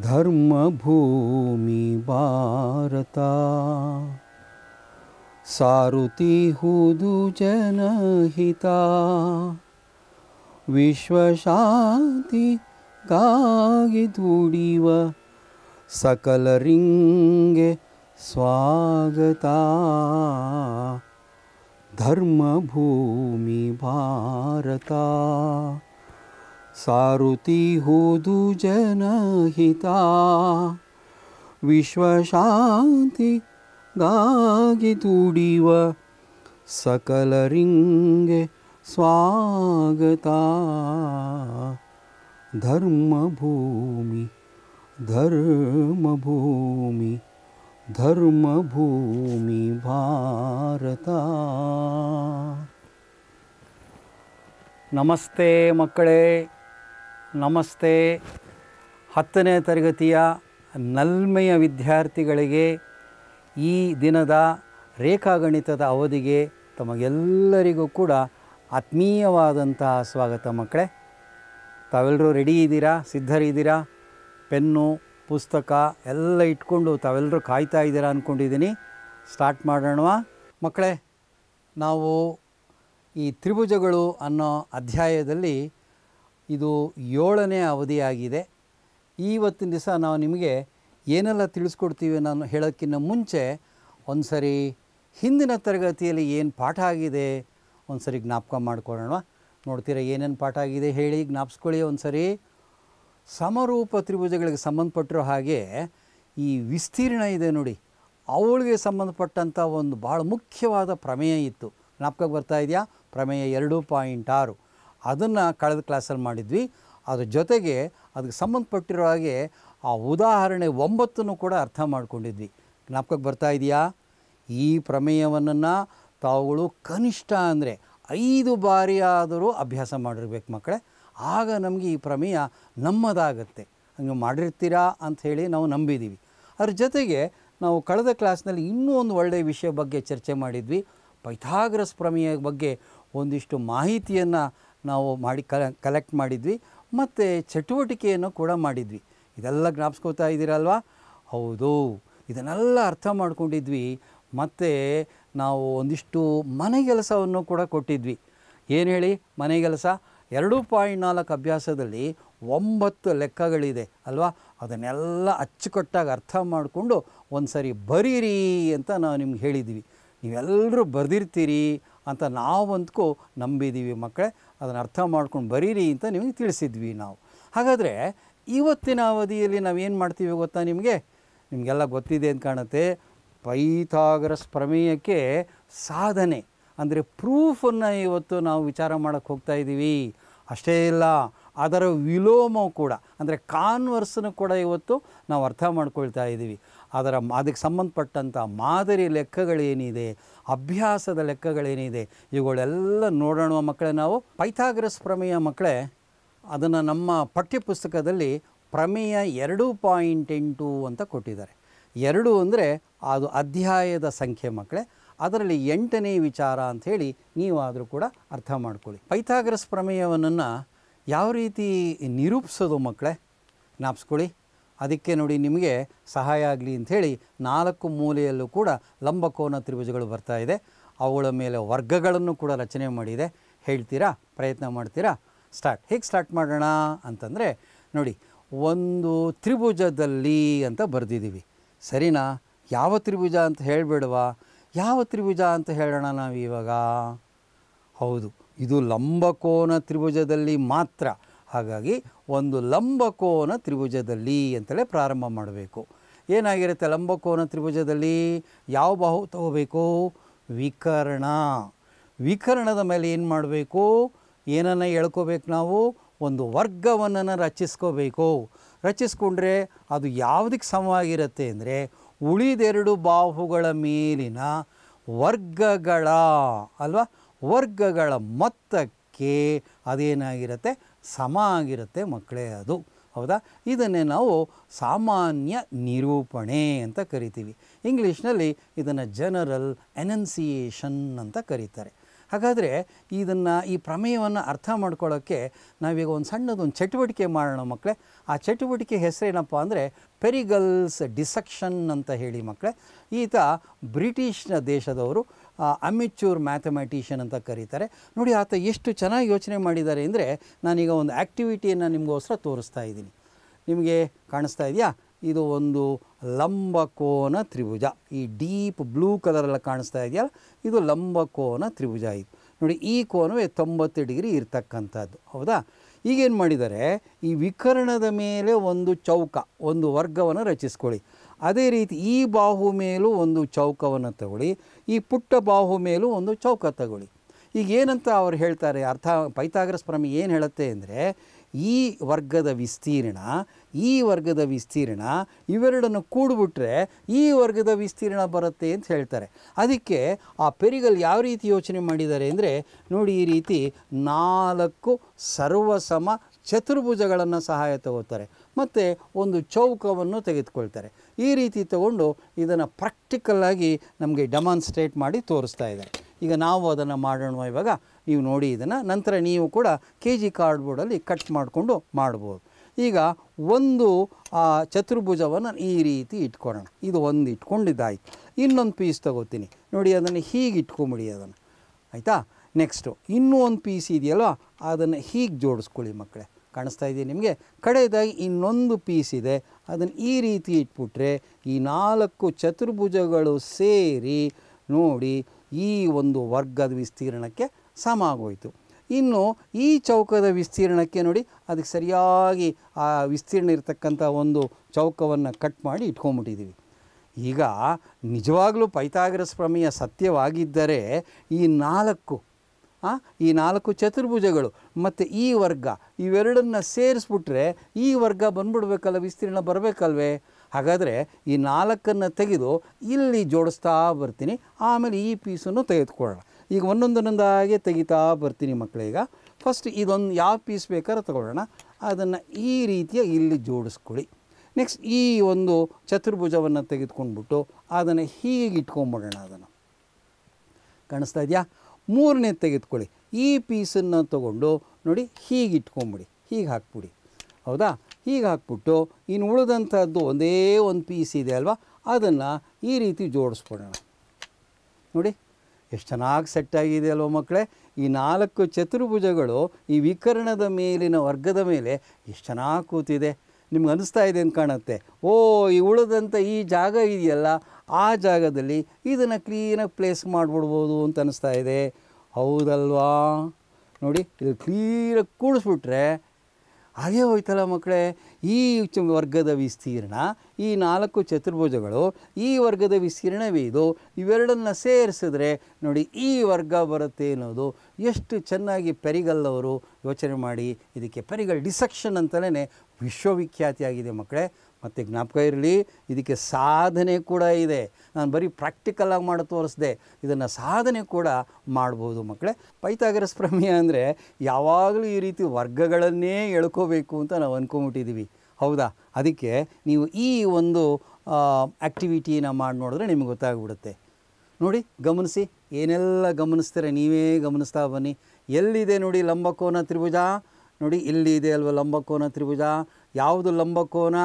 धर्मभूमि वारता सारुतिहुदुजनहिता विश्वशान्ति गागितुडीव सकलरिङ्गे स्वागता धर्मभूमि भारता ಸಾರುತಿ ಹೋದು ಜನಹಿತ ವಿಶ್ವಶಾಂತಿ ದಾಗಿ ತುಡಿವ ಸಕಲರಿಂಗೆ ಸ್ವಾಗತ ಧರ್ಮಭೂಮಿ ಧರ್ಮಭೂಮಿ ಧರ್ಮಭೂಮಿ ಭಾರತ ನಮಸ್ತೆ ಮಕ್ಕಳೇ ನಮಸ್ತೆ ಹತ್ತನೇ ತರಗತಿಯ ನಲ್ಮೆಯ ವಿದ್ಯಾರ್ಥಿಗಳಿಗೆ ಈ ದಿನದ ರೇಖಾಗಣಿತದ ಅವಧಿಗೆ ತಮಗೆಲ್ಲರಿಗೂ ಕೂಡ ಆತ್ಮೀಯವಾದಂತಹ ಸ್ವಾಗತ ಮಕ್ಕಳೇ ತಾವೆಲ್ಲರೂ ರೆಡಿ ಇದ್ದೀರಾ ಸಿದ್ಧರಿದ್ದೀರಾ ಪೆನ್ನು ಪುಸ್ತಕ ಎಲ್ಲ ಇಟ್ಕೊಂಡು ತಾವೆಲ್ಲರೂ ಕಾಯ್ತಾ ಇದ್ದೀರಾ ಅಂದ್ಕೊಂಡಿದ್ದೀನಿ ಸ್ಟಾರ್ಟ್ ಮಾಡೋಣ ಮಕ್ಕಳೇ ನಾವು ಈ ತ್ರಿಭುಜಗಳು ಅನ್ನೋ ಅಧ್ಯಾಯದಲ್ಲಿ ಇದು ಏಳನೇ ಅವಧಿಯಾಗಿದೆ ಇವತ್ತಿನ ದಿವಸ ನಾವು ನಿಮಗೆ ಏನೆಲ್ಲ ತಿಳಿಸ್ಕೊಡ್ತೀವಿ ನಾನು ಹೇಳೋಕ್ಕಿಂತ ಮುಂಚೆ ಒಂದು ಸರಿ ಹಿಂದಿನ ತರಗತಿಯಲ್ಲಿ ಏನು ಪಾಠ ಆಗಿದೆ ಒಂದು ಸರಿ ಜ್ಞಾಪಕ ಮಾಡ್ಕೊಳ್ಳೋಣ ನೋಡ್ತೀರಾ ಏನೇನು ಪಾಠ ಆಗಿದೆ ಹೇಳಿ ಜ್ಞಾಪಿಸ್ಕೊಳ್ಳಿ ಒಂದು ಸರಿ ಸಮರೂಪ ತ್ರಿಭುಜಗಳಿಗೆ ಸಂಬಂಧಪಟ್ಟಿರೋ ಹಾಗೆ ಈ ವಿಸ್ತೀರ್ಣ ಇದೆ ನೋಡಿ ಅವಳಿಗೆ ಸಂಬಂಧಪಟ್ಟಂಥ ಒಂದು ಭಾಳ ಮುಖ್ಯವಾದ ಪ್ರಮೇಯ ಇತ್ತು ಜ್ಞಾಪಕಕ್ಕೆ ಬರ್ತಾ ಇದೆಯಾ ಪ್ರಮೇಯ ಎರಡು ಪಾಯಿಂಟ್ ಆರು ಅದನ್ನು ಕಳೆದ ಕ್ಲಾಸಲ್ಲಿ ಮಾಡಿದ್ವಿ ಅದ್ರ ಜೊತೆಗೆ ಅದಕ್ಕೆ ಸಂಬಂಧಪಟ್ಟಿರೋ ಹಾಗೆ ಆ ಉದಾಹರಣೆ ಒಂಬತ್ತನ್ನು ಕೂಡ ಅರ್ಥ ಮಾಡ್ಕೊಂಡಿದ್ವಿ ಜ್ಞಾಪಕಕ್ಕೆ ಬರ್ತಾ ಇದೆಯಾ ಈ ಪ್ರಮೇಯವನ್ನು ತಾವುಗಳು ಕನಿಷ್ಠ ಅಂದರೆ ಐದು ಬಾರಿ ಆದರೂ ಅಭ್ಯಾಸ ಮಾಡಿರ್ಬೇಕು ಮಕ್ಕಳೇ ಆಗ ನಮಗೆ ಈ ಪ್ರಮೇಯ ನಮ್ಮದಾಗತ್ತೆ ನೀವು ಮಾಡಿರ್ತೀರಾ ಅಂತ ಹೇಳಿ ನಾವು ನಂಬಿದ್ದೀವಿ ಅದ್ರ ಜೊತೆಗೆ ನಾವು ಕಳೆದ ಕ್ಲಾಸ್ನಲ್ಲಿ ಇನ್ನೂ ಒಂದು ಒಳ್ಳೆಯ ವಿಷಯ ಬಗ್ಗೆ ಚರ್ಚೆ ಮಾಡಿದ್ವಿ ಪೈಥಾಗ್ರಸ್ ಪ್ರಮೇಯ ಬಗ್ಗೆ ಒಂದಿಷ್ಟು ಮಾಹಿತಿಯನ್ನು ನಾವು ಮಾಡಿ ಕಲೆಕ್ಟ್ ಮಾಡಿದ್ವಿ ಮತ್ತು ಚಟುವಟಿಕೆಯನ್ನು ಕೂಡ ಮಾಡಿದ್ವಿ ಇದೆಲ್ಲ ಜ್ಞಾಪಿಸ್ಕೋತಾ ಇದ್ದೀರಲ್ವಾ ಹೌದು ಇದನ್ನೆಲ್ಲ ಅರ್ಥ ಮಾಡಿಕೊಂಡಿದ್ವಿ ಮತ್ತು ನಾವು ಒಂದಿಷ್ಟು ಮನೆಗೆಲಸವನ್ನು ಕೂಡ ಕೊಟ್ಟಿದ್ವಿ ಏನು ಹೇಳಿ ಮನೆಗೆಲಸ ಎರಡು ಪಾಯಿಂಟ್ ನಾಲ್ಕು ಅಭ್ಯಾಸದಲ್ಲಿ ಒಂಬತ್ತು ಲೆಕ್ಕಗಳಿದೆ ಅಲ್ವಾ ಅದನ್ನೆಲ್ಲ ಅಚ್ಚುಕಟ್ಟಾಗಿ ಅರ್ಥ ಮಾಡಿಕೊಂಡು ಒಂದು ಸರಿ ಬರೀರಿ ಅಂತ ನಾವು ನಿಮ್ಗೆ ಹೇಳಿದ್ವಿ ನೀವೆಲ್ಲರೂ ಬರೆದಿರ್ತೀರಿ ಅಂತ ನಾವಂತಕ್ಕೂ ನಂಬಿದ್ದೀವಿ ಮಕ್ಕಳೇ ಅದನ್ನು ಅರ್ಥ ಮಾಡ್ಕೊಂಡು ಬರೀರಿ ಅಂತ ನಿಮಗೆ ತಿಳಿಸಿದ್ವಿ ನಾವು ಹಾಗಾದರೆ ಇವತ್ತಿನ ಅವಧಿಯಲ್ಲಿ ನಾವೇನು ಮಾಡ್ತೀವಿ ಗೊತ್ತಾ ನಿಮಗೆ ನಿಮಗೆಲ್ಲ ಗೊತ್ತಿದೆ ಅಂತ ಕಾಣುತ್ತೆ ಪೈಥಾಗರಸ್ ಪ್ರಮೇಯಕ್ಕೆ ಸಾಧನೆ ಅಂದರೆ ಪ್ರೂಫನ್ನು ಇವತ್ತು ನಾವು ವಿಚಾರ ಮಾಡೋಕ್ಕೆ ಹೋಗ್ತಾ ಇದ್ದೀವಿ ಅಷ್ಟೇ ಇಲ್ಲ ಅದರ ವಿಲೋಮ ಕೂಡ ಅಂದರೆ ಕಾನ್ವರ್ಸನ್ನು ಕೂಡ ಇವತ್ತು ನಾವು ಅರ್ಥ ಮಾಡ್ಕೊಳ್ತಾ ಇದ್ದೀವಿ ಅದರ ಅದಕ್ಕೆ ಸಂಬಂಧಪಟ್ಟಂಥ ಮಾದರಿ ಲೆಕ್ಕಗಳೇನಿದೆ ಅಭ್ಯಾಸದ ಲೆಕ್ಕಗಳೇನಿದೆ ಇವುಗಳೆಲ್ಲ ನೋಡೋಣ ಮಕ್ಕಳೇ ನಾವು ಪೈಥಾಗರಸ್ ಪ್ರಮೇಯ ಮಕ್ಕಳೇ ಅದನ್ನು ನಮ್ಮ ಪಠ್ಯಪುಸ್ತಕದಲ್ಲಿ ಪ್ರಮೇಯ ಎರಡು ಪಾಯಿಂಟ್ ಎಂಟು ಅಂತ ಕೊಟ್ಟಿದ್ದಾರೆ ಎರಡು ಅಂದರೆ ಅದು ಅಧ್ಯಾಯದ ಸಂಖ್ಯೆ ಮಕ್ಕಳೇ ಅದರಲ್ಲಿ ಎಂಟನೇ ವಿಚಾರ ಅಂಥೇಳಿ ನೀವಾದರೂ ಕೂಡ ಅರ್ಥ ಮಾಡ್ಕೊಳ್ಳಿ ಪೈಥಾಗರಸ್ ಪ್ರಮೇಯವನ್ನು ಯಾವ ರೀತಿ ನಿರೂಪಿಸೋದು ಮಕ್ಕಳೇ ಜ್ಞಾಪಿಸ್ಕೊಳ್ಳಿ ಅದಕ್ಕೆ ನೋಡಿ ನಿಮಗೆ ಸಹಾಯ ಆಗಲಿ ಅಂಥೇಳಿ ನಾಲ್ಕು ಮೂಲೆಯಲ್ಲೂ ಕೂಡ ಲಂಬಕೋನ ತ್ರಿಭುಜಗಳು ಬರ್ತಾ ಇದೆ ಅವುಗಳ ಮೇಲೆ ವರ್ಗಗಳನ್ನು ಕೂಡ ರಚನೆ ಮಾಡಿದೆ ಹೇಳ್ತೀರಾ ಪ್ರಯತ್ನ ಮಾಡ್ತೀರಾ ಸ್ಟಾರ್ಟ್ ಹೇಗೆ ಸ್ಟಾರ್ಟ್ ಮಾಡೋಣ ಅಂತಂದರೆ ನೋಡಿ ಒಂದು ತ್ರಿಭುಜದಲ್ಲಿ ಅಂತ ಬರೆದಿದ್ದೀವಿ ಸರಿನಾ ಯಾವ ತ್ರಿಭುಜ ಅಂತ ಹೇಳಿಬಿಡುವ ಯಾವ ತ್ರಿಭುಜ ಅಂತ ಹೇಳೋಣ ನಾವು ಇವಾಗ ಹೌದು ಇದು ಲಂಬಕೋನ ತ್ರಿಭುಜದಲ್ಲಿ ಮಾತ್ರ ಹಾಗಾಗಿ ಒಂದು ಲಂಬಕೋನ ತ್ರಿಭುಜದಲ್ಲಿ ಅಂತಲೇ ಪ್ರಾರಂಭ ಮಾಡಬೇಕು ಏನಾಗಿರುತ್ತೆ ಲಂಬಕೋನ ತ್ರಿಭುಜದಲ್ಲಿ ಯಾವ ಬಾಹು ತಗೋಬೇಕು ವಿಕರ್ಣ ವಿಕರ್ಣದ ಮೇಲೆ ಏನು ಮಾಡಬೇಕು ಏನನ್ನು ಹೇಳ್ಕೋಬೇಕು ನಾವು ಒಂದು ವರ್ಗವನ್ನು ರಚಿಸ್ಕೋಬೇಕು ರಚಿಸ್ಕೊಂಡ್ರೆ ಅದು ಯಾವುದಕ್ಕೆ ಸಮವಾಗಿರುತ್ತೆ ಅಂದರೆ ಉಳಿದೆರಡು ಬಾಹುಗಳ ಮೇಲಿನ ವರ್ಗಗಳ ಅಲ್ವಾ ವರ್ಗಗಳ ಮೊತ್ತಕ್ಕೆ ಅದೇನಾಗಿರುತ್ತೆ ಸಮ ಆಗಿರುತ್ತೆ ಮಕ್ಕಳೇ ಅದು ಹೌದಾ ಇದನ್ನೇ ನಾವು ಸಾಮಾನ್ಯ ನಿರೂಪಣೆ ಅಂತ ಕರಿತೀವಿ ಇಂಗ್ಲೀಷ್ನಲ್ಲಿ ಇದನ್ನು ಜನರಲ್ ಎನನ್ಸಿಯೇಷನ್ ಅಂತ ಕರೀತಾರೆ ಹಾಗಾದರೆ ಇದನ್ನು ಈ ಪ್ರಮೇಯವನ್ನು ಅರ್ಥ ಮಾಡ್ಕೊಳ್ಳೋಕ್ಕೆ ನಾವೀಗ ಒಂದು ಸಣ್ಣದೊಂದು ಚಟುವಟಿಕೆ ಮಾಡೋಣ ಮಕ್ಕಳೇ ಆ ಚಟುವಟಿಕೆ ಹೆಸರೇನಪ್ಪ ಅಂದರೆ ಪೆರಿಗಲ್ಸ್ ಡಿಸಕ್ಷನ್ ಅಂತ ಹೇಳಿ ಮಕ್ಕಳೇ ಈತ ಬ್ರಿಟಿಷ್ನ ದೇಶದವರು ಅಮಿಚೂರ್ ಮ್ಯಾಥಮೆಟಿಷಿಯನ್ ಅಂತ ಕರೀತಾರೆ ನೋಡಿ ಆತ ಎಷ್ಟು ಚೆನ್ನಾಗಿ ಯೋಚನೆ ಮಾಡಿದ್ದಾರೆ ಅಂದರೆ ನಾನೀಗ ಒಂದು ಆ್ಯಕ್ಟಿವಿಟಿಯನ್ನು ನಿಮಗೋಸ್ಕರ ತೋರಿಸ್ತಾ ಇದ್ದೀನಿ ನಿಮಗೆ ಕಾಣಿಸ್ತಾ ಇದೆಯಾ ಇದು ಒಂದು ಲಂಬಕೋನ ತ್ರಿಭುಜ ಈ ಡೀಪ್ ಬ್ಲೂ ಕಲರೆಲ್ಲ ಕಾಣಿಸ್ತಾ ಇದೆಯಾ ಇದು ಲಂಬಕೋನ ತ್ರಿಭುಜ ಇದು ನೋಡಿ ಈ ಕೋನವೇ ತೊಂಬತ್ತು ಡಿಗ್ರಿ ಇರ್ತಕ್ಕಂಥದ್ದು ಹೌದಾ ಈಗೇನು ಮಾಡಿದ್ದಾರೆ ಈ ವಿಕರಣದ ಮೇಲೆ ಒಂದು ಚೌಕ ಒಂದು ವರ್ಗವನ್ನು ರಚಿಸ್ಕೊಳ್ಳಿ ಅದೇ ರೀತಿ ಈ ಬಾಹು ಮೇಲೂ ಒಂದು ಚೌಕವನ್ನು ತಗೊಳ್ಳಿ ಈ ಪುಟ್ಟ ಬಾಹು ಮೇಲೂ ಒಂದು ಚೌಕ ತಗೊಳ್ಳಿ ಈಗ ಏನಂತ ಅವ್ರು ಹೇಳ್ತಾರೆ ಅರ್ಥ ಪೈತಾಗ್ರಸ್ ಪ್ರಮೆ ಏನು ಹೇಳುತ್ತೆ ಅಂದರೆ ಈ ವರ್ಗದ ವಿಸ್ತೀರ್ಣ ಈ ವರ್ಗದ ವಿಸ್ತೀರ್ಣ ಇವೆರಡನ್ನು ಕೂಡಿಬಿಟ್ರೆ ಈ ವರ್ಗದ ವಿಸ್ತೀರ್ಣ ಬರುತ್ತೆ ಅಂತ ಹೇಳ್ತಾರೆ ಅದಕ್ಕೆ ಆ ಪೆರಿಗಲ್ ಯಾವ ರೀತಿ ಯೋಚನೆ ಮಾಡಿದ್ದಾರೆ ಅಂದರೆ ನೋಡಿ ಈ ರೀತಿ ನಾಲ್ಕು ಸರ್ವಸಮ ಚತುರ್ಭುಜಗಳನ್ನು ಸಹಾಯ ತಗೋತಾರೆ ಮತ್ತು ಒಂದು ಚೌಕವನ್ನು ತೆಗೆದುಕೊಳ್ತಾರೆ ಈ ರೀತಿ ತಗೊಂಡು ಇದನ್ನು ಪ್ರಾಕ್ಟಿಕಲ್ಲಾಗಿ ನಮಗೆ ಡೆಮಾನ್ಸ್ಟ್ರೇಟ್ ಮಾಡಿ ತೋರಿಸ್ತಾ ಇದ್ದಾರೆ ಈಗ ನಾವು ಅದನ್ನು ಮಾಡೋಣ ಇವಾಗ ನೀವು ನೋಡಿ ಇದನ್ನು ನಂತರ ನೀವು ಕೂಡ ಕೆ ಜಿ ಕಾರ್ಡ್ಬೋರ್ಡಲ್ಲಿ ಕಟ್ ಮಾಡಿಕೊಂಡು ಮಾಡ್ಬೋದು ಈಗ ಒಂದು ಆ ಚತುರ್ಭುಜವನ್ನು ಈ ರೀತಿ ಇಟ್ಕೊಳ್ಳೋಣ ಇದು ಒಂದು ಇಟ್ಕೊಂಡಿದ್ದಾಯಿತು ಇನ್ನೊಂದು ಪೀಸ್ ತಗೋತೀನಿ ನೋಡಿ ಅದನ್ನು ಹೀಗೆ ಇಟ್ಕೊಂಬಿಡಿ ಅದನ್ನು ಆಯಿತಾ ನೆಕ್ಸ್ಟು ಇನ್ನೂ ಒಂದು ಪೀಸ್ ಇದೆಯಲ್ವ ಅದನ್ನು ಹೀಗೆ ಜೋಡಿಸ್ಕೊಳ್ಳಿ ಮಕ್ಕಳೇ ಕಾಣಿಸ್ತಾ ಇದೆಯಾ ನಿಮಗೆ ಕಡೆಯದಾಗಿ ಇನ್ನೊಂದು ಪೀಸ್ ಇದೆ ಅದನ್ನು ಈ ರೀತಿ ಇಟ್ಬಿಟ್ರೆ ಈ ನಾಲ್ಕು ಚತುರ್ಭುಜಗಳು ಸೇರಿ ನೋಡಿ ಈ ಒಂದು ವರ್ಗದ ವಿಸ್ತೀರ್ಣಕ್ಕೆ ಸಮ ಆಗೋಯಿತು ಇನ್ನು ಈ ಚೌಕದ ವಿಸ್ತೀರ್ಣಕ್ಕೆ ನೋಡಿ ಅದಕ್ಕೆ ಸರಿಯಾಗಿ ಆ ವಿಸ್ತೀರ್ಣ ಇರತಕ್ಕಂಥ ಒಂದು ಚೌಕವನ್ನು ಕಟ್ ಮಾಡಿ ಇಟ್ಕೊಂಬಿಟ್ಟಿದ್ದೀವಿ ಈಗ ನಿಜವಾಗಲೂ ಪೈತಾಗ್ರಸ್ ಪ್ರಮೇಯ ಸತ್ಯವಾಗಿದ್ದರೆ ಈ ನಾಲ್ಕು ಈ ನಾಲ್ಕು ಚತುರ್ಭುಜಗಳು ಮತ್ತು ಈ ವರ್ಗ ಇವೆರಡನ್ನು ಸೇರಿಸ್ಬಿಟ್ರೆ ಈ ವರ್ಗ ಬಂದ್ಬಿಡ್ಬೇಕಲ್ಲ ವಿಸ್ತೀರ್ಣ ಬರಬೇಕಲ್ವೇ ಹಾಗಾದರೆ ಈ ನಾಲ್ಕನ್ನು ತೆಗೆದು ಇಲ್ಲಿ ಜೋಡಿಸ್ತಾ ಬರ್ತೀನಿ ಆಮೇಲೆ ಈ ಪೀಸನ್ನು ತೆಗೆದುಕೊಳ್ಳೋಣ ಈಗ ಒಂದೊಂದೊಂದಾಗೆ ತೆಗಿತಾ ಬರ್ತೀನಿ ಮಕ್ಕಳೀಗ ಫಸ್ಟ್ ಇದೊಂದು ಯಾವ ಪೀಸ್ ಬೇಕಾದ್ರೆ ತಗೊಳ್ಳೋಣ ಅದನ್ನು ಈ ರೀತಿಯ ಇಲ್ಲಿ ಜೋಡಿಸ್ಕೊಳ್ಳಿ ನೆಕ್ಸ್ಟ್ ಈ ಒಂದು ಚತುರ್ಭುಜವನ್ನು ತೆಗೆದುಕೊಂಡ್ಬಿಟ್ಟು ಅದನ್ನು ಹೀಗೆ ಇಟ್ಕೊಂಬಿಡೋಣ ಅದನ್ನು ಕಾಣಿಸ್ತಾ ಇದೆಯಾ ಮೂರನೇ ತೆಗೆದುಕೊಳ್ಳಿ ಈ ಪೀಸನ್ನು ತಗೊಂಡು ನೋಡಿ ಹೀಗೆ ಇಟ್ಕೊಂಬಿಡಿ ಹೀಗೆ ಹಾಕ್ಬಿಡಿ ಹೌದಾ ಹೀಗೆ ಹಾಕ್ಬಿಟ್ಟು ಇನ್ನು ಉಳಿದಂಥದ್ದು ಒಂದೇ ಒಂದು ಪೀಸ್ ಇದೆ ಅಲ್ವಾ ಅದನ್ನು ಈ ರೀತಿ ಜೋಡಿಸ್ಕೊಡೋಣ ನೋಡಿ ಎಷ್ಟು ಚೆನ್ನಾಗಿ ಸೆಟ್ಟಾಗಿದೆ ಅಲ್ವೋ ಮಕ್ಕಳೇ ಈ ನಾಲ್ಕು ಚತುರ್ಭುಜಗಳು ಈ ವಿಕರಣದ ಮೇಲಿನ ವರ್ಗದ ಮೇಲೆ ಎಷ್ಟು ಚೆನ್ನಾಗಿ ಕೂತಿದೆ ನಿಮ್ಗೆ ಅನಿಸ್ತಾ ಇದೆ ಅಂತ ಕಾಣುತ್ತೆ ಓ ಈ ಉಳಿದಂಥ ಈ ಜಾಗ ಇದೆಯಲ್ಲ ಆ ಜಾಗದಲ್ಲಿ ಇದನ್ನು ಕ್ಲೀನಾಗಿ ಪ್ಲೇಸ್ ಮಾಡಿಬಿಡ್ಬೋದು ಅಂತ ಅನ್ನಿಸ್ತಾ ಇದೆ ಹೌದಲ್ವಾ ನೋಡಿ ಇದು ಕ್ಲೀನಾಗಿ ಕೂಡಿಸ್ಬಿಟ್ರೆ ಹಾಗೇ ಹೋಯ್ತಲ್ಲ ಮಕ್ಕಳೇ ಈ ವರ್ಗದ ವಿಸ್ತೀರ್ಣ ಈ ನಾಲ್ಕು ಚತುರ್ಭುಜಗಳು ಈ ವರ್ಗದ ವಿಸ್ತೀರ್ಣವೇ ಇದು ಇವೆರಡನ್ನ ಸೇರಿಸಿದ್ರೆ ನೋಡಿ ಈ ವರ್ಗ ಬರುತ್ತೆ ಅನ್ನೋದು ಎಷ್ಟು ಚೆನ್ನಾಗಿ ಪೆರಿಗಲ್ಲವರು ಯೋಚನೆ ಮಾಡಿ ಇದಕ್ಕೆ ಪೆರಿಗಲ್ ಡಿಸೆಕ್ಷನ್ ಅಂತಲೇ ವಿಶ್ವವಿಖ್ಯಾತಿಯಾಗಿದೆ ಮಕ್ಕಳೇ ಮತ್ತು ಜ್ಞಾಪಕ ಇರಲಿ ಇದಕ್ಕೆ ಸಾಧನೆ ಕೂಡ ಇದೆ ನಾನು ಬರೀ ಪ್ರಾಕ್ಟಿಕಲ್ಲಾಗಿ ಮಾಡಿ ತೋರಿಸ್ದೆ ಇದನ್ನು ಸಾಧನೆ ಕೂಡ ಮಾಡ್ಬೋದು ಮಕ್ಕಳೇ ಪೈತಾಗರಸ್ ಪ್ರಮೇಯ ಅಂದರೆ ಯಾವಾಗಲೂ ಈ ರೀತಿ ವರ್ಗಗಳನ್ನೇ ಎಳ್ಕೋಬೇಕು ಅಂತ ನಾವು ಅಂದ್ಕೊಂಬಿಟ್ಟಿದ್ದೀವಿ ಹೌದಾ ಅದಕ್ಕೆ ನೀವು ಈ ಒಂದು ಆ್ಯಕ್ಟಿವಿಟಿನ ಮಾಡಿ ನೋಡಿದ್ರೆ ನಿಮ್ಗೆ ಗೊತ್ತಾಗ್ಬಿಡುತ್ತೆ ನೋಡಿ ಗಮನಿಸಿ ಏನೆಲ್ಲ ಗಮನಿಸ್ತೀರ ನೀವೇ ಗಮನಿಸ್ತಾ ಬನ್ನಿ ಎಲ್ಲಿದೆ ನೋಡಿ ಲಂಬಕೋನ ತ್ರಿಭುಜ ನೋಡಿ ಇಲ್ಲಿ ಇದೆ ಅಲ್ವ ಲಂಬಕೋನ ತ್ರಿಭುಜ ಯಾವುದು ಲಂಬಕೋನ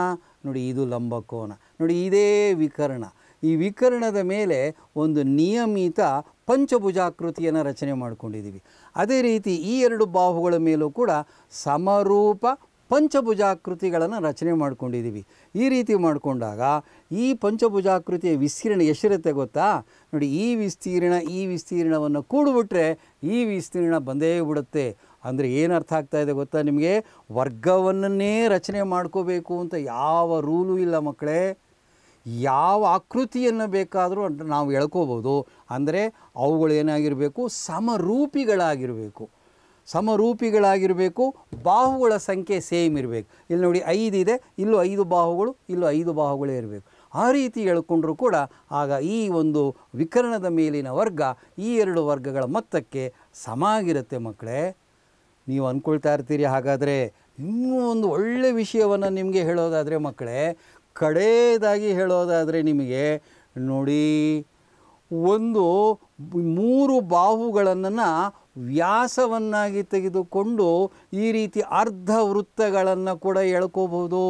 ನೋಡಿ ಇದು ಲಂಬಕೋನ ನೋಡಿ ಇದೇ ವಿಕರಣ ಈ ವಿಕರ್ಣದ ಮೇಲೆ ಒಂದು ನಿಯಮಿತ ಪಂಚಭುಜಾಕೃತಿಯನ್ನು ರಚನೆ ಮಾಡಿಕೊಂಡಿದ್ದೀವಿ ಅದೇ ರೀತಿ ಈ ಎರಡು ಬಾಹುಗಳ ಮೇಲೂ ಕೂಡ ಸಮರೂಪ ಪಂಚಭುಜಾಕೃತಿಗಳನ್ನು ರಚನೆ ಮಾಡ್ಕೊಂಡಿದ್ದೀವಿ ಈ ರೀತಿ ಮಾಡಿಕೊಂಡಾಗ ಈ ಪಂಚಭುಜಾಕೃತಿಯ ವಿಸ್ತೀರ್ಣ ಎಷ್ಟಿರುತ್ತೆ ಗೊತ್ತಾ ನೋಡಿ ಈ ವಿಸ್ತೀರ್ಣ ಈ ವಿಸ್ತೀರ್ಣವನ್ನು ಕೂಡಿಬಿಟ್ರೆ ಈ ವಿಸ್ತೀರ್ಣ ಬಂದೇ ಬಿಡುತ್ತೆ ಅಂದರೆ ಏನು ಅರ್ಥ ಆಗ್ತಾ ಇದೆ ಗೊತ್ತಾ ನಿಮಗೆ ವರ್ಗವನ್ನೇ ರಚನೆ ಮಾಡ್ಕೋಬೇಕು ಅಂತ ಯಾವ ರೂಲು ಇಲ್ಲ ಮಕ್ಕಳೇ ಯಾವ ಆಕೃತಿಯನ್ನು ಬೇಕಾದರೂ ನಾವು ಎಳ್ಕೋಬೋದು ಅಂದರೆ ಅವುಗಳು ಏನಾಗಿರಬೇಕು ಸಮರೂಪಿಗಳಾಗಿರಬೇಕು ಸಮರೂಪಿಗಳಾಗಿರಬೇಕು ಬಾಹುಗಳ ಸಂಖ್ಯೆ ಸೇಮ್ ಇರಬೇಕು ಇಲ್ಲಿ ನೋಡಿ ಐದು ಇದೆ ಇಲ್ಲೂ ಐದು ಬಾಹುಗಳು ಇಲ್ಲೂ ಐದು ಬಾಹುಗಳೇ ಇರಬೇಕು ಆ ರೀತಿ ಹೇಳ್ಕೊಂಡ್ರೂ ಕೂಡ ಆಗ ಈ ಒಂದು ವಿಕರಣದ ಮೇಲಿನ ವರ್ಗ ಈ ಎರಡು ವರ್ಗಗಳ ಮೊತ್ತಕ್ಕೆ ಸಮಾಗಿರುತ್ತೆ ಮಕ್ಕಳೇ ನೀವು ಅಂದ್ಕೊಳ್ತಾ ಇರ್ತೀರಿ ಹಾಗಾದರೆ ಇನ್ನೂ ಒಂದು ಒಳ್ಳೆಯ ವಿಷಯವನ್ನು ನಿಮಗೆ ಹೇಳೋದಾದರೆ ಮಕ್ಕಳೇ ಕಡೆಯದಾಗಿ ಹೇಳೋದಾದರೆ ನಿಮಗೆ ನೋಡಿ ಒಂದು ಮೂರು ಬಾಹುಗಳನ್ನು ವ್ಯಾಸವನ್ನಾಗಿ ತೆಗೆದುಕೊಂಡು ಈ ರೀತಿ ಅರ್ಧ ವೃತ್ತಗಳನ್ನು ಕೂಡ ಎಳ್ಕೋಬಹುದು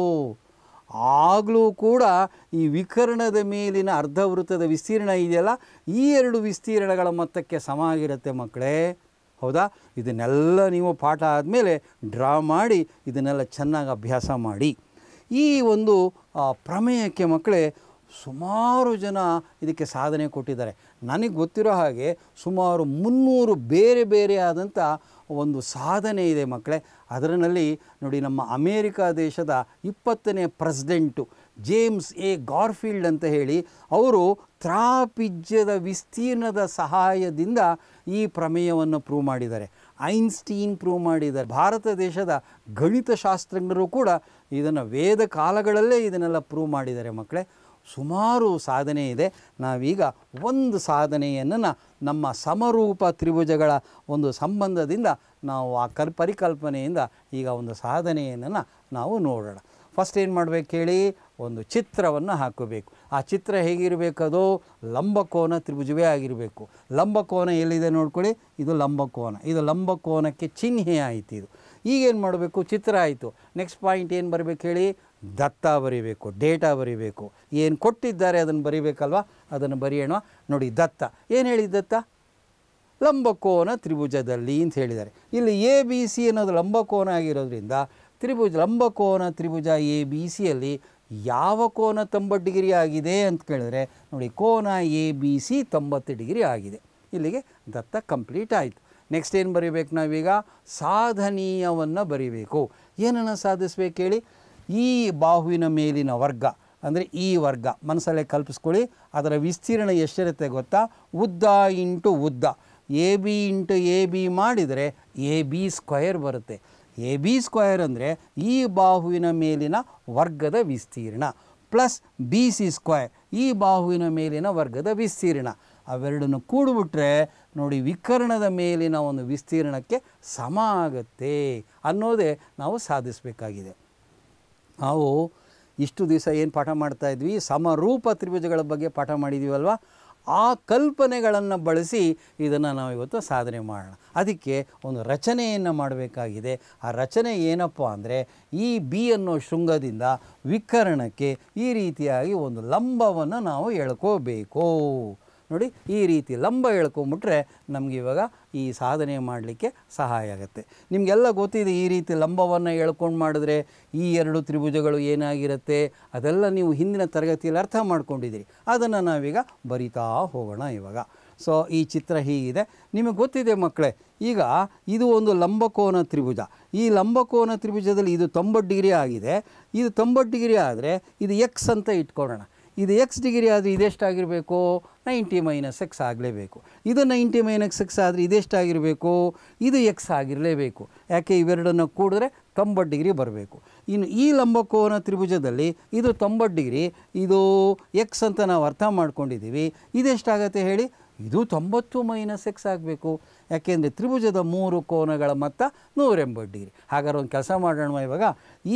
ಆಗಲೂ ಕೂಡ ಈ ವಿಕರ್ಣದ ಮೇಲಿನ ಅರ್ಧ ವೃತ್ತದ ವಿಸ್ತೀರ್ಣ ಇದೆಯಲ್ಲ ಈ ಎರಡು ವಿಸ್ತೀರ್ಣಗಳ ಮೊತ್ತಕ್ಕೆ ಸಮ ಆಗಿರುತ್ತೆ ಮಕ್ಕಳೇ ಹೌದಾ ಇದನ್ನೆಲ್ಲ ನೀವು ಪಾಠ ಆದಮೇಲೆ ಡ್ರಾ ಮಾಡಿ ಇದನ್ನೆಲ್ಲ ಚೆನ್ನಾಗಿ ಅಭ್ಯಾಸ ಮಾಡಿ ಈ ಒಂದು ಪ್ರಮೇಯಕ್ಕೆ ಮಕ್ಕಳೇ ಸುಮಾರು ಜನ ಇದಕ್ಕೆ ಸಾಧನೆ ಕೊಟ್ಟಿದ್ದಾರೆ ನನಗೆ ಗೊತ್ತಿರೋ ಹಾಗೆ ಸುಮಾರು ಮುನ್ನೂರು ಬೇರೆ ಬೇರೆ ಆದಂಥ ಒಂದು ಸಾಧನೆ ಇದೆ ಮಕ್ಕಳೇ ಅದರಲ್ಲಿ ನೋಡಿ ನಮ್ಮ ಅಮೇರಿಕಾ ದೇಶದ ಇಪ್ಪತ್ತನೇ ಪ್ರೆಸಿಡೆಂಟು ಜೇಮ್ಸ್ ಎ ಗಾರ್ಫೀಲ್ಡ್ ಅಂತ ಹೇಳಿ ಅವರು ತ್ರಾಪಿಜ್ಯದ ವಿಸ್ತೀರ್ಣದ ಸಹಾಯದಿಂದ ಈ ಪ್ರಮೇಯವನ್ನು ಪ್ರೂವ್ ಮಾಡಿದ್ದಾರೆ ಐನ್ಸ್ಟೀನ್ ಪ್ರೂವ್ ಮಾಡಿದ್ದಾರೆ ಭಾರತ ದೇಶದ ಗಣಿತಶಾಸ್ತ್ರಜ್ಞರು ಕೂಡ ಇದನ್ನು ವೇದ ಕಾಲಗಳಲ್ಲೇ ಇದನ್ನೆಲ್ಲ ಪ್ರೂವ್ ಮಾಡಿದ್ದಾರೆ ಮಕ್ಕಳೇ ಸುಮಾರು ಸಾಧನೆ ಇದೆ ನಾವೀಗ ಒಂದು ಸಾಧನೆಯನ್ನು ನಮ್ಮ ಸಮರೂಪ ತ್ರಿಭುಜಗಳ ಒಂದು ಸಂಬಂಧದಿಂದ ನಾವು ಆ ಕರ್ ಪರಿಕಲ್ಪನೆಯಿಂದ ಈಗ ಒಂದು ಸಾಧನೆಯನ್ನು ನಾವು ನೋಡೋಣ ಫಸ್ಟ್ ಏನು ಮಾಡಬೇಕು ಹೇಳಿ ಒಂದು ಚಿತ್ರವನ್ನು ಹಾಕಬೇಕು ಆ ಚಿತ್ರ ಹೇಗಿರಬೇಕದು ಲಂಬಕೋನ ತ್ರಿಭುಜವೇ ಆಗಿರಬೇಕು ಲಂಬಕೋನ ಎಲ್ಲಿದೆ ನೋಡ್ಕೊಳ್ಳಿ ಇದು ಲಂಬಕೋನ ಇದು ಲಂಬಕೋನಕ್ಕೆ ಚಿಹ್ನೆ ಆಯಿತು ಇದು ಈಗೇನು ಮಾಡಬೇಕು ಚಿತ್ರ ಆಯಿತು ನೆಕ್ಸ್ಟ್ ಪಾಯಿಂಟ್ ಏನು ಬರಬೇಕು ಹೇಳಿ ದತ್ತ ಬರಿಬೇಕು ಡೇಟಾ ಬರಿಬೇಕು ಏನು ಕೊಟ್ಟಿದ್ದಾರೆ ಅದನ್ನು ಬರಿಬೇಕಲ್ವಾ ಅದನ್ನು ಬರೆಯೋಣ ನೋಡಿ ದತ್ತ ಏನು ಹೇಳಿದ ದತ್ತ ಲಂಬಕೋನ ತ್ರಿಭುಜದಲ್ಲಿ ಅಂತ ಹೇಳಿದ್ದಾರೆ ಇಲ್ಲಿ ಎ ಬಿ ಸಿ ಅನ್ನೋದು ಲಂಬಕೋನ ಆಗಿರೋದ್ರಿಂದ ತ್ರಿಭುಜ ಲಂಬಕೋನ ತ್ರಿಭುಜ ಎ ಬಿ ಸಿಯಲ್ಲಿ ಯಾವ ಕೋನ ತೊಂಬತ್ತು ಡಿಗ್ರಿ ಆಗಿದೆ ಅಂತ ಕೇಳಿದ್ರೆ ನೋಡಿ ಕೋನ ಎ ಬಿ ಸಿ ತೊಂಬತ್ತು ಡಿಗ್ರಿ ಆಗಿದೆ ಇಲ್ಲಿಗೆ ದತ್ತ ಕಂಪ್ಲೀಟ್ ಆಯಿತು ನೆಕ್ಸ್ಟ್ ಏನು ಬರೀಬೇಕು ನಾವೀಗ ಸಾಧನೀಯವನ್ನು ಬರೀಬೇಕು ಏನನ್ನು ಸಾಧಿಸ್ಬೇಕು ಹೇಳಿ ಈ ಬಾಹುವಿನ ಮೇಲಿನ ವರ್ಗ ಅಂದರೆ ಈ ವರ್ಗ ಮನಸ್ಸಲ್ಲೇ ಕಲ್ಪಿಸ್ಕೊಳ್ಳಿ ಅದರ ವಿಸ್ತೀರ್ಣ ಎಷ್ಟಿರುತ್ತೆ ಗೊತ್ತಾ ಉದ್ದ ಇಂಟು ಉದ್ದ A B into A B ಮಾಡಿದರೆ ಎ ಬಿ ಸ್ಕ್ವಯರ್ ಬರುತ್ತೆ ಎ ಬಿ ಸ್ಕ್ವಯರ್ ಅಂದರೆ ಈ ಬಾಹುವಿನ ಮೇಲಿನ ವರ್ಗದ ವಿಸ್ತೀರ್ಣ ಪ್ಲಸ್ ಬಿ ಸಿ ಸ್ಕ್ವಯರ್ ಈ ಬಾಹುವಿನ ಮೇಲಿನ ವರ್ಗದ ವಿಸ್ತೀರ್ಣ ಅವೆರಡನ್ನು ಕೂಡಿಬಿಟ್ರೆ ನೋಡಿ ವಿಕರ್ಣದ ಮೇಲಿನ ಒಂದು ವಿಸ್ತೀರ್ಣಕ್ಕೆ ಸಮ ಆಗುತ್ತೆ ಅನ್ನೋದೇ ನಾವು ಸಾಧಿಸಬೇಕಾಗಿದೆ ನಾವು ಇಷ್ಟು ದಿವಸ ಏನು ಪಾಠ ಇದ್ವಿ ಸಮರೂಪ ತ್ರಿಭುಜಗಳ ಬಗ್ಗೆ ಪಾಠ ಮಾಡಿದ್ದೀವಲ್ವ ಆ ಕಲ್ಪನೆಗಳನ್ನು ಬಳಸಿ ಇದನ್ನು ನಾವು ಇವತ್ತು ಸಾಧನೆ ಮಾಡೋಣ ಅದಕ್ಕೆ ಒಂದು ರಚನೆಯನ್ನು ಮಾಡಬೇಕಾಗಿದೆ ಆ ರಚನೆ ಏನಪ್ಪ ಅಂದರೆ ಈ ಬಿ ಅನ್ನೋ ಶೃಂಗದಿಂದ ವಿಕರಣಕ್ಕೆ ಈ ರೀತಿಯಾಗಿ ಒಂದು ಲಂಬವನ್ನು ನಾವು ಎಳ್ಕೋಬೇಕು ನೋಡಿ ಈ ರೀತಿ ಲಂಬ ಎಳ್ಕೊಂಬಿಟ್ರೆ ನಮಗೆ ಇವಾಗ ಈ ಸಾಧನೆ ಮಾಡಲಿಕ್ಕೆ ಸಹಾಯ ಆಗುತ್ತೆ ನಿಮಗೆಲ್ಲ ಗೊತ್ತಿದೆ ಈ ರೀತಿ ಲಂಬವನ್ನು ಎಳ್ಕೊಂಡು ಮಾಡಿದ್ರೆ ಈ ಎರಡು ತ್ರಿಭುಜಗಳು ಏನಾಗಿರುತ್ತೆ ಅದೆಲ್ಲ ನೀವು ಹಿಂದಿನ ತರಗತಿಯಲ್ಲಿ ಅರ್ಥ ಮಾಡ್ಕೊಂಡಿದ್ದೀರಿ ಅದನ್ನು ನಾವೀಗ ಬರಿತಾ ಹೋಗೋಣ ಇವಾಗ ಸೊ ಈ ಚಿತ್ರ ಹೀಗಿದೆ ನಿಮಗೆ ಗೊತ್ತಿದೆ ಮಕ್ಕಳೇ ಈಗ ಇದು ಒಂದು ಲಂಬಕೋನ ತ್ರಿಭುಜ ಈ ಲಂಬಕೋನ ತ್ರಿಭುಜದಲ್ಲಿ ಇದು ತೊಂಬತ್ತು ಡಿಗ್ರಿ ಆಗಿದೆ ಇದು ತೊಂಬತ್ತು ಡಿಗ್ರಿ ಆದರೆ ಇದು ಎಕ್ಸ್ ಅಂತ ಇಟ್ಕೊಳ್ಳೋಣ ಇದು ಎಕ್ಸ್ ಡಿಗ್ರಿ ಆದರೆ ಇದೆಷ್ಟಾಗಿರಬೇಕು ನೈಂಟಿ ಮೈನಸ್ ಎಕ್ಸ್ ಆಗಲೇಬೇಕು ಇದು ನೈಂಟಿ ಮೈನಸ್ ಎಕ್ಸ್ ಆದರೆ ಇದೆಷ್ಟಾಗಿರಬೇಕು ಇದು ಎಕ್ಸ್ ಆಗಿರಲೇಬೇಕು ಯಾಕೆ ಇವೆರಡನ್ನು ಕೂಡಿದ್ರೆ ತೊಂಬತ್ತು ಡಿಗ್ರಿ ಬರಬೇಕು ಇನ್ನು ಈ ಲಂಬಕೋನ ತ್ರಿಭುಜದಲ್ಲಿ ಇದು ತೊಂಬತ್ತು ಡಿಗ್ರಿ ಇದು ಎಕ್ಸ್ ಅಂತ ನಾವು ಅರ್ಥ ಮಾಡ್ಕೊಂಡಿದ್ದೀವಿ ಇದೆಷ್ಟಾಗತ್ತೆ ಹೇಳಿ ಇದು ತೊಂಬತ್ತು ಮೈನಸ್ ಎಕ್ಸ್ ಆಗಬೇಕು ಯಾಕೆಂದರೆ ತ್ರಿಭುಜದ ಮೂರು ಕೋನಗಳ ಮೊತ್ತ ನೂರೆಂಬ ಡಿಗ್ರಿ ಹಾಗಾದ್ರೆ ಒಂದು ಕೆಲಸ ಮಾಡೋಣ ಇವಾಗ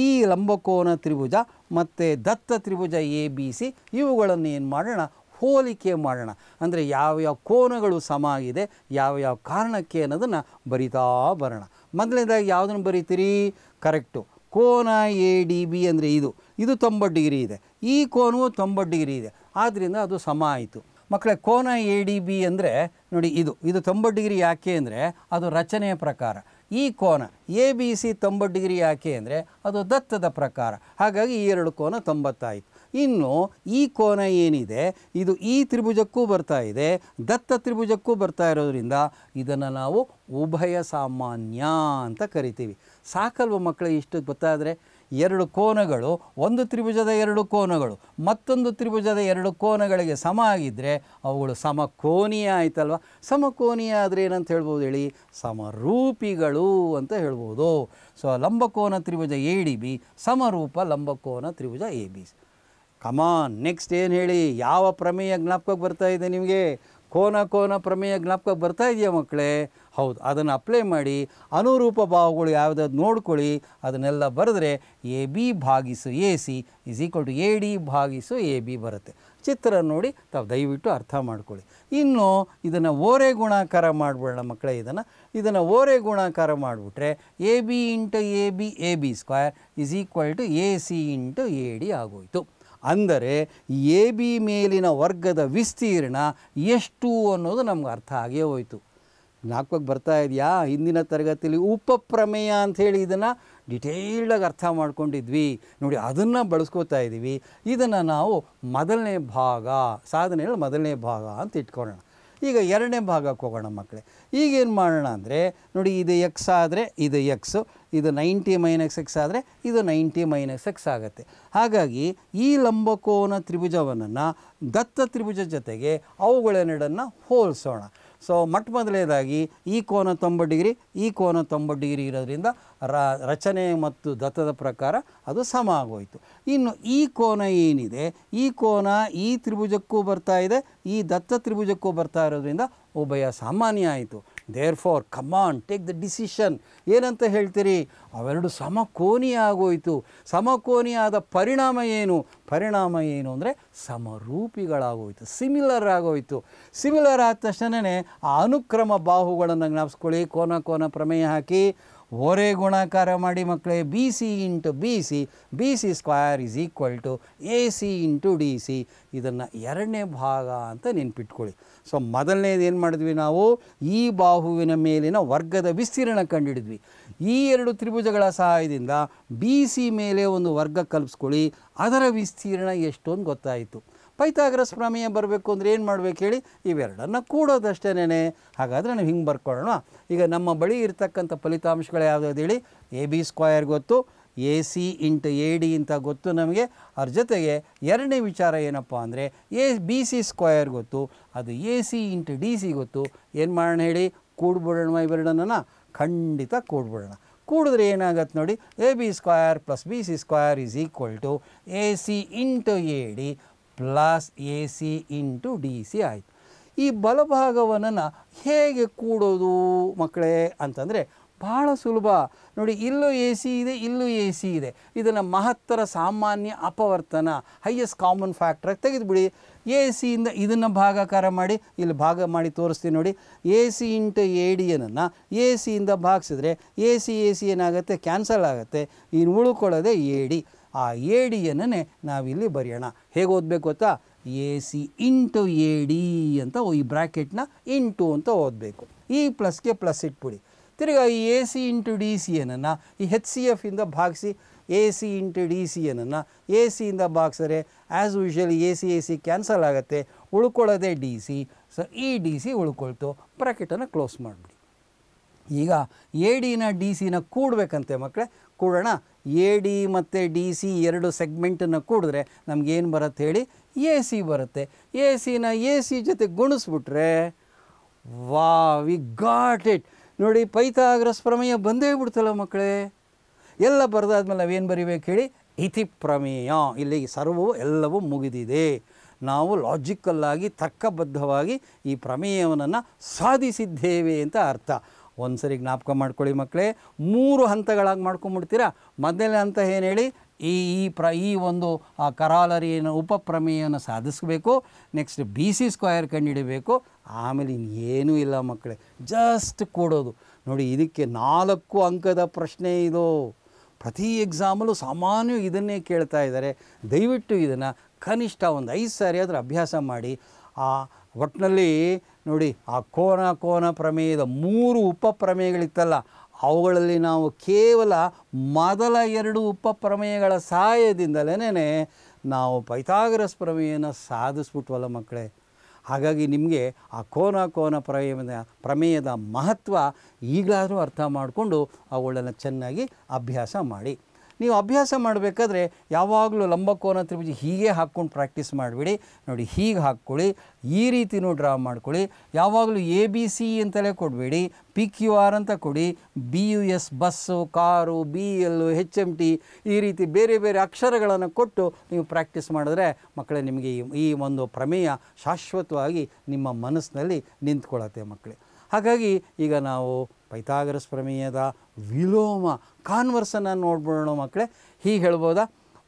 ಈ ಲಂಬಕೋನ ತ್ರಿಭುಜ ಮತ್ತು ದತ್ತ ತ್ರಿಭುಜ ಎ ಬಿ ಸಿ ಇವುಗಳನ್ನು ಏನು ಮಾಡೋಣ ಹೋಲಿಕೆ ಮಾಡೋಣ ಅಂದರೆ ಯಾವ್ಯಾವ ಕೋನಗಳು ಸಮ ಆಗಿದೆ ಯಾವ್ಯಾವ ಕಾರಣಕ್ಕೆ ಅನ್ನೋದನ್ನು ಬರಿತಾ ಬರೋಣ ಮೊದಲನೇದಾಗಿ ಯಾವುದನ್ನು ಬರಿತೀರಿ ಕರೆಕ್ಟು ಕೋನ ಎ ಡಿ ಬಿ ಅಂದರೆ ಇದು ಇದು ತೊಂಬತ್ತು ಡಿಗ್ರಿ ಇದೆ ಈ ಕೋನವು ತೊಂಬತ್ತು ಡಿಗ್ರಿ ಇದೆ ಆದ್ದರಿಂದ ಅದು ಸಮ ಆಯಿತು ಮಕ್ಕಳೇ ಕೋನ ಎ ಡಿ ಬಿ ಅಂದರೆ ನೋಡಿ ಇದು ಇದು ತೊಂಬತ್ತು ಡಿಗ್ರಿ ಯಾಕೆ ಅಂದರೆ ಅದು ರಚನೆಯ ಪ್ರಕಾರ ಈ ಕೋನ ಎ ಬಿ ಸಿ ತೊಂಬತ್ತು ಡಿಗ್ರಿ ಯಾಕೆ ಅಂದರೆ ಅದು ದತ್ತದ ಪ್ರಕಾರ ಹಾಗಾಗಿ ಈ ಎರಡು ಕೋನ ತೊಂಬತ್ತಾಯಿತು ಇನ್ನು ಈ ಕೋನ ಏನಿದೆ ಇದು ಈ ತ್ರಿಭುಜಕ್ಕೂ ಬರ್ತಾ ಇದೆ ದತ್ತ ತ್ರಿಭುಜಕ್ಕೂ ಬರ್ತಾ ಇರೋದ್ರಿಂದ ಇದನ್ನು ನಾವು ಉಭಯ ಸಾಮಾನ್ಯ ಅಂತ ಕರಿತೀವಿ ಸಾಕಲ್ವ ಮಕ್ಕಳಿಗೆ ಇಷ್ಟಕ್ಕೆ ಗೊತ್ತಾದರೆ ಎರಡು ಕೋನಗಳು ಒಂದು ತ್ರಿಭುಜದ ಎರಡು ಕೋನಗಳು ಮತ್ತೊಂದು ತ್ರಿಭುಜದ ಎರಡು ಕೋನಗಳಿಗೆ ಸಮ ಆಗಿದ್ದರೆ ಅವುಗಳು ಸಮಕೋನೀಯ ಆಯ್ತಲ್ವ ಸಮಕೋನೀಯ ಆದರೆ ಏನಂತ ಹೇಳ್ಬೋದು ಹೇಳಿ ಸಮರೂಪಿಗಳು ಅಂತ ಹೇಳ್ಬೋದು ಸೊ ಲಂಬಕೋನ ತ್ರಿಭುಜ ಎ ಡಿ ಬಿ ಸಮರೂಪ ಲಂಬಕೋನ ತ್ರಿಭುಜ ಎ ಬಿ ಕಮಾನ್ ನೆಕ್ಸ್ಟ್ ಏನು ಹೇಳಿ ಯಾವ ಪ್ರಮೇಯ ಜ್ಞಾಪಕಕ್ಕೆ ಬರ್ತಾ ಇದೆ ನಿಮಗೆ ಕೋನ ಕೋನ ಪ್ರಮೇಯ ಜ್ಞಾಪಕ ಬರ್ತಾ ಇದೆಯಾ ಮಕ್ಕಳೇ ಹೌದು ಅದನ್ನು ಅಪ್ಲೈ ಮಾಡಿ ಅನುರೂಪ ಭಾವಗಳು ಯಾವುದಾದ್ರು ನೋಡ್ಕೊಳ್ಳಿ ಅದನ್ನೆಲ್ಲ ಬರೆದ್ರೆ ಎ ಬಿ ಭಾಗಿಸು A C is equal to A D ಭಾಗಿಸು ಎ ಬಿ ಬರುತ್ತೆ ಚಿತ್ರ ನೋಡಿ ತಾವು ದಯವಿಟ್ಟು ಅರ್ಥ ಮಾಡ್ಕೊಳ್ಳಿ ಇನ್ನು ಇದನ್ನು ಓರೆ ಗುಣಾಕಾರ ಮಾಡಿಬಿಡೋಣ ಮಕ್ಕಳೇ ಇದನ್ನು ಇದನ್ನು ಓರೆ ಗುಣಾಕಾರ ಮಾಡಿಬಿಟ್ರೆ A B into A B A B square is equal to A C into A D ಆಗೋಯಿತು ಅಂದರೆ ಎ ಬಿ ಮೇಲಿನ ವರ್ಗದ ವಿಸ್ತೀರ್ಣ ಎಷ್ಟು ಅನ್ನೋದು ನಮ್ಗೆ ಅರ್ಥ ಆಗೇ ಹೋಯಿತು ನಾಲ್ಕಕ್ಕೆ ಬರ್ತಾ ಇದೆಯಾ ಹಿಂದಿನ ತರಗತಿಯಲ್ಲಿ ಉಪಪ್ರಮೇಯ ಅಂಥೇಳಿ ಇದನ್ನು ಡಿಟೇಲ್ಡಾಗಿ ಅರ್ಥ ಮಾಡ್ಕೊಂಡಿದ್ವಿ ನೋಡಿ ಅದನ್ನು ಬಳಸ್ಕೋತಾ ಇದ್ದೀವಿ ಇದನ್ನು ನಾವು ಮೊದಲನೇ ಭಾಗ ಸಾಧನೆಗಳು ಮೊದಲನೇ ಭಾಗ ಅಂತ ಇಟ್ಕೊಳ್ಳೋಣ ಈಗ ಎರಡನೇ ಭಾಗಕ್ಕೆ ಹೋಗೋಣ ಮಕ್ಕಳೇ ಈಗೇನು ಮಾಡೋಣ ಅಂದರೆ ನೋಡಿ ಇದು ಎಕ್ಸ್ ಆದರೆ ಇದು ಎಕ್ಸು ಇದು ನೈಂಟಿ ಮೈನಸ್ ಎಕ್ಸ್ ಆದರೆ ಇದು ನೈಂಟಿ ಮೈನಸ್ ಎಕ್ಸ್ ಆಗುತ್ತೆ ಹಾಗಾಗಿ ಈ ಲಂಬಕೋನ ತ್ರಿಭುಜವನ್ನು ದತ್ತ ತ್ರಿಭುಜ ಜೊತೆಗೆ ಅವುಗಳೆರಡನ್ನು ಹೋಲಿಸೋಣ ಸೊ ಮೊಟ್ಟ ಮೊದಲನೇದಾಗಿ ಈ ಕೋನ ತೊಂಬತ್ತು ಡಿಗ್ರಿ ಈ ಕೋನ ತೊಂಬತ್ತು ಡಿಗ್ರಿ ಇರೋದ್ರಿಂದ ರಚನೆ ಮತ್ತು ದತ್ತದ ಪ್ರಕಾರ ಅದು ಸಮ ಆಗೋಯಿತು ಇನ್ನು ಈ ಕೋನ ಏನಿದೆ ಈ ಕೋನ ಈ ತ್ರಿಭುಜಕ್ಕೂ ಬರ್ತಾ ಇದೆ ಈ ದತ್ತ ತ್ರಿಭುಜಕ್ಕೂ ಬರ್ತಾ ಇರೋದ್ರಿಂದ ಉಭಯ ಸಾಮಾನ್ಯ ಆಯಿತು therefore come on take the decision ಏನಂತ ಹೇಳ್ತೀರಿ ಅವೆರಡು ಸಮಕೋನಿ ಆಗೋಯಿತು ಸಮಕೋನಿಯಾದ ಪರಿಣಾಮ ಏನು ಪರಿಣಾಮ ಏನು ಅಂದರೆ ಸಮರೂಪಿಗಳಾಗೋಯಿತು ಸಿಮಿಲರ್ ಆಗೋಯಿತು ಸಿಮಿಲರ್ ಆದ ತಕ್ಷಣನೇ ಆ ಅನುಕ್ರಮ ಬಾಹುಗಳನ್ನು ಜ್ಞಾಪಿಸ್ಕೊಳ್ಳಿ ಕೋನ ಕೋನ ಪ್ರಮೇಯ ಹಾಕಿ ಓರೇ ಗುಣಾಕಾರ ಮಾಡಿ ಮಕ್ಕಳೇ B C into B C B C square is equal to A C into D C ಇದನ್ನು ಎರಡನೇ ಭಾಗ ಅಂತ ನೆನ್ಪಿಟ್ಕೊಳ್ಳಿ ಸೊ ಮೊದಲನೇದು ಏನು ಮಾಡಿದ್ವಿ ನಾವು ಈ ಬಾಹುವಿನ ಮೇಲಿನ ವರ್ಗದ ವಿಸ್ತೀರ್ಣ ಕಂಡುಹಿಡಿದ್ವಿ ಈ ಎರಡು ತ್ರಿಭುಜಗಳ ಸಹಾಯದಿಂದ ಬಿ ಸಿ ಮೇಲೆ ಒಂದು ವರ್ಗ ಕಲ್ಪಿಸ್ಕೊಳ್ಳಿ ಅದರ ವಿಸ್ತೀರ್ಣ ಎಷ್ಟು ಅಂತ ಗೊತ್ತಾಯಿತು ಪೈತಾಗ್ರಸ್ ಪ್ರಮೇಯ ಬರಬೇಕು ಅಂದರೆ ಏನು ಮಾಡಬೇಕು ಹೇಳಿ ಇವೆರಡನ್ನು ಕೂಡೋದಷ್ಟೇನೆ ಹಾಗಾದರೆ ನಾವು ಹಿಂಗೆ ಬರ್ಕೊಳ್ಳೋಣ ಈಗ ನಮ್ಮ ಬಳಿ ಇರತಕ್ಕಂಥ ಫಲಿತಾಂಶಗಳು ಯಾವುದು ಹೇಳಿ ಎ ಬಿ ಸ್ಕ್ವಯರ್ ಗೊತ್ತು A C into A D ಅಂತ ಗೊತ್ತು ನಮಗೆ ಅದ್ರ ಜೊತೆಗೆ ಎರಡನೇ ವಿಚಾರ ಏನಪ್ಪ ಅಂದರೆ ಎ ಬಿ ಸಿ ಸ್ಕ್ವಯರ್ ಗೊತ್ತು ಅದು A C into D C ಗೊತ್ತು ಏನು ಮಾಡೋಣ ಹೇಳಿ ಕೂಡ್ಬಿಡೋಣ ಇವೆರಡನ್ನ ಖಂಡಿತ ಕೂಡ್ಬಿಡೋಣ ಕೂಡಿದ್ರೆ ಏನಾಗತ್ತೆ ನೋಡಿ A B square plus B C square is equal to A C into A D plus A C into D C ಆಯಿತು ಈ ಬಲಭಾಗವನ್ನು ಹೇಗೆ ಕೂಡೋದು ಮಕ್ಕಳೇ ಅಂತಂದರೆ ಭಾಳ ಸುಲಭ ನೋಡಿ ಇಲ್ಲೂ ಎ ಸಿ ಇದೆ ಇಲ್ಲೂ ಎ ಸಿ ಇದೆ ಇದನ್ನು ಮಹತ್ತರ ಸಾಮಾನ್ಯ ಅಪವರ್ತನ ಹೈಯೆಸ್ಟ್ ಕಾಮನ್ ಫ್ಯಾಕ್ಟ್ರಾಗಿ ತೆಗೆದುಬಿಡಿ ಎ ಸಿಯಿಂದ ಇದನ್ನು ಭಾಗಾಕಾರ ಮಾಡಿ ಇಲ್ಲಿ ಭಾಗ ಮಾಡಿ ತೋರಿಸ್ತೀನಿ ನೋಡಿ ಎ ಸಿ ಇಂಟು ಎ ಡಿಯನ್ನು ಎ ಸಿಯಿಂದ ಭಾಗಿಸಿದ್ರೆ ಎ ಸಿ ಎ ಸಿ ಏನಾಗುತ್ತೆ ಕ್ಯಾನ್ಸಲ್ ಆಗುತ್ತೆ ಇನ್ನು ಉಳ್ಕೊಳ್ಳೋದೇ ಎ ಡಿ ಆ ಎ ನಾವಿಲ್ಲಿ ಬರೆಯೋಣ ಹೇಗೆ ಓದಬೇಕು ಗೊತ್ತಾ A C into A D ಅಂತ ಈ ಬ್ರ್ಯಾಕೆಟ್ನ ಇಂಟು ಅಂತ ಓದಬೇಕು ಈ ಪ್ಲಸ್ಗೆ ಪ್ಲಸ್ ಇಟ್ಬಿಡಿ ತಿರ್ಗಾ ಈ A C into D C ಏನನ್ನು ಈ ಹೆಚ್ ಸಿ ಎಫ್ ಇಂದ ಭಾಗಿಸಿ A C into D C ಏನನ್ನು ಎ ಸಿಯಿಂದ ಭಾಗಿಸಿದ್ರೆ as usual A C A C cancel ಆಗುತ್ತೆ ಉಳ್ಕೊಳ್ಳೋದೆ ಡಿ ಸಿ ಸೊ ಈ ಡಿ ಸಿ ಉಳ್ಕೊಳ್ತು ಬ್ರಾಕೆಟನ್ನು ಕ್ಲೋಸ್ ಮಾಡಿಬಿಡಿ ಈಗ ಎ ಡಿನ ಡಿ ಸಿನ ಕೂಡಬೇಕಂತೆ ಮಕ್ಕಳೇ ಕೂಡೋಣ ಎ ಡಿ ಮತ್ತು ಡಿ ಸಿ ಎರಡು ಸೆಗ್ಮೆಂಟನ್ನು ಕೂಡಿದ್ರೆ ನಮಗೇನು ಬರುತ್ತೆ ಹೇಳಿ ಎ ಸಿ ಬರುತ್ತೆ ಎ ಸಿನ ಎ ಸಿ ಜೊತೆ ಗುಣಿಸ್ಬಿಟ್ರೆ ವಾ ವಿ ಗಾಟ್ ಇಟ್ ನೋಡಿ ಪೈತಾಗ್ರಸ್ ಪ್ರಮೇಯ ಬಂದೇ ಬಿಡ್ತಲ್ಲ ಮಕ್ಕಳೇ ಎಲ್ಲ ಬರೆದಾದ್ಮೇಲೆ ನಾವೇನು ಬರಿಬೇಕು ಹೇಳಿ ಇತಿ ಪ್ರಮೇಯ ಇಲ್ಲಿ ಸರ್ವವು ಎಲ್ಲವೂ ಮುಗಿದಿದೆ ನಾವು ಲಾಜಿಕಲ್ಲಾಗಿ ತರ್ಕಬದ್ಧವಾಗಿ ಈ ಪ್ರಮೇಯವನ್ನು ಸಾಧಿಸಿದ್ದೇವೆ ಅಂತ ಅರ್ಥ ಒಂದು ಸರಿ ಜ್ಞಾಪಕ ಮಾಡ್ಕೊಳ್ಳಿ ಮಕ್ಕಳೇ ಮೂರು ಹಂತಗಳಾಗಿ ಮಾಡ್ಕೊಂಬಿಡ್ತೀರಾ ಮೊದಲನೇ ಹಂತ ಏನು ಹೇಳಿ ಈ ಈ ಪ್ರ ಈ ಒಂದು ಆ ಕರಾಲರಿಯನ್ನು ಉಪಪ್ರಮೇಯವನ್ನು ಸಾಧಿಸಬೇಕು ನೆಕ್ಸ್ಟ್ ಬಿ ಸಿ ಸ್ಕ್ವಯರ್ ಕಂಡುಹಿಡಬೇಕು ಆಮೇಲೆ ಇನ್ನೇನೂ ಇಲ್ಲ ಮಕ್ಕಳೇ ಜಸ್ಟ್ ಕೊಡೋದು ನೋಡಿ ಇದಕ್ಕೆ ನಾಲ್ಕು ಅಂಕದ ಪ್ರಶ್ನೆ ಇದು ಪ್ರತಿ ಎಕ್ಸಾಮಲ್ಲೂ ಸಾಮಾನ್ಯ ಇದನ್ನೇ ಕೇಳ್ತಾ ಇದ್ದಾರೆ ದಯವಿಟ್ಟು ಇದನ್ನು ಕನಿಷ್ಠ ಒಂದು ಐದು ಸಾರಿ ಆದರೂ ಅಭ್ಯಾಸ ಮಾಡಿ ಆ ಒಟ್ಟಿನಲ್ಲಿ ನೋಡಿ ಆ ಕೋನ ಕೋನ ಪ್ರಮೇಯದ ಮೂರು ಉಪ ಪ್ರಮೇಯಗಳಿತ್ತಲ್ಲ ಅವುಗಳಲ್ಲಿ ನಾವು ಕೇವಲ ಮೊದಲ ಎರಡು ಉಪ ಪ್ರಮೇಯಗಳ ಸಹಾಯದಿಂದಲೇ ನಾವು ಪೈಥಾಗರಸ್ ಪ್ರಮೇಯನ ಸಾಧಿಸ್ಬಿಟ್ವಲ್ಲ ಮಕ್ಕಳೇ ಹಾಗಾಗಿ ನಿಮಗೆ ಆ ಕೋನ ಕೋನ ಪ್ರಮೇಯದ ಪ್ರಮೇಯದ ಮಹತ್ವ ಈಗಲಾದರೂ ಅರ್ಥ ಮಾಡಿಕೊಂಡು ಅವುಗಳನ್ನು ಚೆನ್ನಾಗಿ ಅಭ್ಯಾಸ ಮಾಡಿ ನೀವು ಅಭ್ಯಾಸ ಮಾಡಬೇಕಾದ್ರೆ ಯಾವಾಗಲೂ ಲಂಬಕೋನ ತ್ರಿಭುಜಿ ಹೀಗೆ ಹಾಕ್ಕೊಂಡು ಪ್ರಾಕ್ಟೀಸ್ ಮಾಡಿಬಿಡಿ ನೋಡಿ ಹೀಗೆ ಹಾಕ್ಕೊಳ್ಳಿ ಈ ರೀತಿನೂ ಡ್ರಾ ಮಾಡ್ಕೊಳ್ಳಿ ಯಾವಾಗಲೂ ಎ ಬಿ ಸಿ ಅಂತಲೇ ಕೊಡಬೇಡಿ ಪಿ ಕ್ಯೂ ಆರ್ ಅಂತ ಕೊಡಿ B U S bus car B L H M T ಈ ರೀತಿ ಬೇರೆ ಬೇರೆ ಅಕ್ಷರಗಳನ್ನು ಕೊಟ್ಟು ನೀವು ಪ್ರಾಕ್ಟೀಸ್ ಮಾಡಿದ್ರೆ ಮಕ್ಕಳೇ ನಿಮಗೆ ಈ ಒಂದು ಪ್ರಮೇಯ ಶಾಶ್ವತವಾಗಿ ನಿಮ್ಮ ಮನಸ್ಸಿನಲ್ಲಿ ನಿಂತ್ಕೊಳ್ಳುತ್ತೆ ಮಕ್ಕಳೇ ಹಾಗಾಗಿ ಈಗ ನಾವು ಪೈಥಾಗರಸ್ ಪ್ರಮೇಯದ ವಿಲೋಮ ಕಾನ್ವರ್ಸನ್ನು ನೋಡ್ಬೋಣ ಮಕ್ಕಳೇ ಹೀಗೆ ಹೇಳ್ಬೋದಾ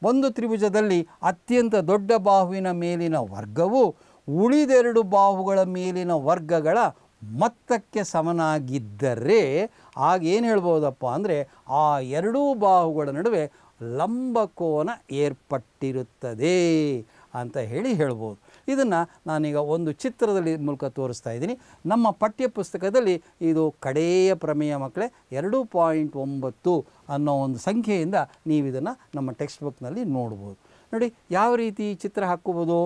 ಒಂದು ತ್ರಿಭುಜದಲ್ಲಿ ಅತ್ಯಂತ ದೊಡ್ಡ ಬಾಹುವಿನ ಮೇಲಿನ ವರ್ಗವು ಉಳಿದೆರಡು ಬಾಹುಗಳ ಮೇಲಿನ ವರ್ಗಗಳ ಮೊತ್ತಕ್ಕೆ ಸಮನಾಗಿದ್ದರೆ ಆಗ ಏನು ಹೇಳ್ಬೋದಪ್ಪ ಅಂದರೆ ಆ ಎರಡೂ ಬಾಹುಗಳ ನಡುವೆ ಲಂಬಕೋನ ಏರ್ಪಟ್ಟಿರುತ್ತದೆ ಅಂತ ಹೇಳಿ ಹೇಳ್ಬೋದು ಇದನ್ನು ನಾನೀಗ ಒಂದು ಚಿತ್ರದಲ್ಲಿ ಮೂಲಕ ತೋರಿಸ್ತಾ ಇದ್ದೀನಿ ನಮ್ಮ ಪಠ್ಯ ಪುಸ್ತಕದಲ್ಲಿ ಇದು ಕಡೆಯ ಪ್ರಮೇಯ ಮಕ್ಕಳೇ ಎರಡು ಪಾಯಿಂಟ್ ಒಂಬತ್ತು ಅನ್ನೋ ಒಂದು ಸಂಖ್ಯೆಯಿಂದ ನೀವು ಇದನ್ನು ನಮ್ಮ ಟೆಕ್ಸ್ಟ್ ಬುಕ್ನಲ್ಲಿ ನೋಡ್ಬೋದು ನೋಡಿ ಯಾವ ರೀತಿ ಚಿತ್ರ ಹಾಕ್ಕೋಬೋದು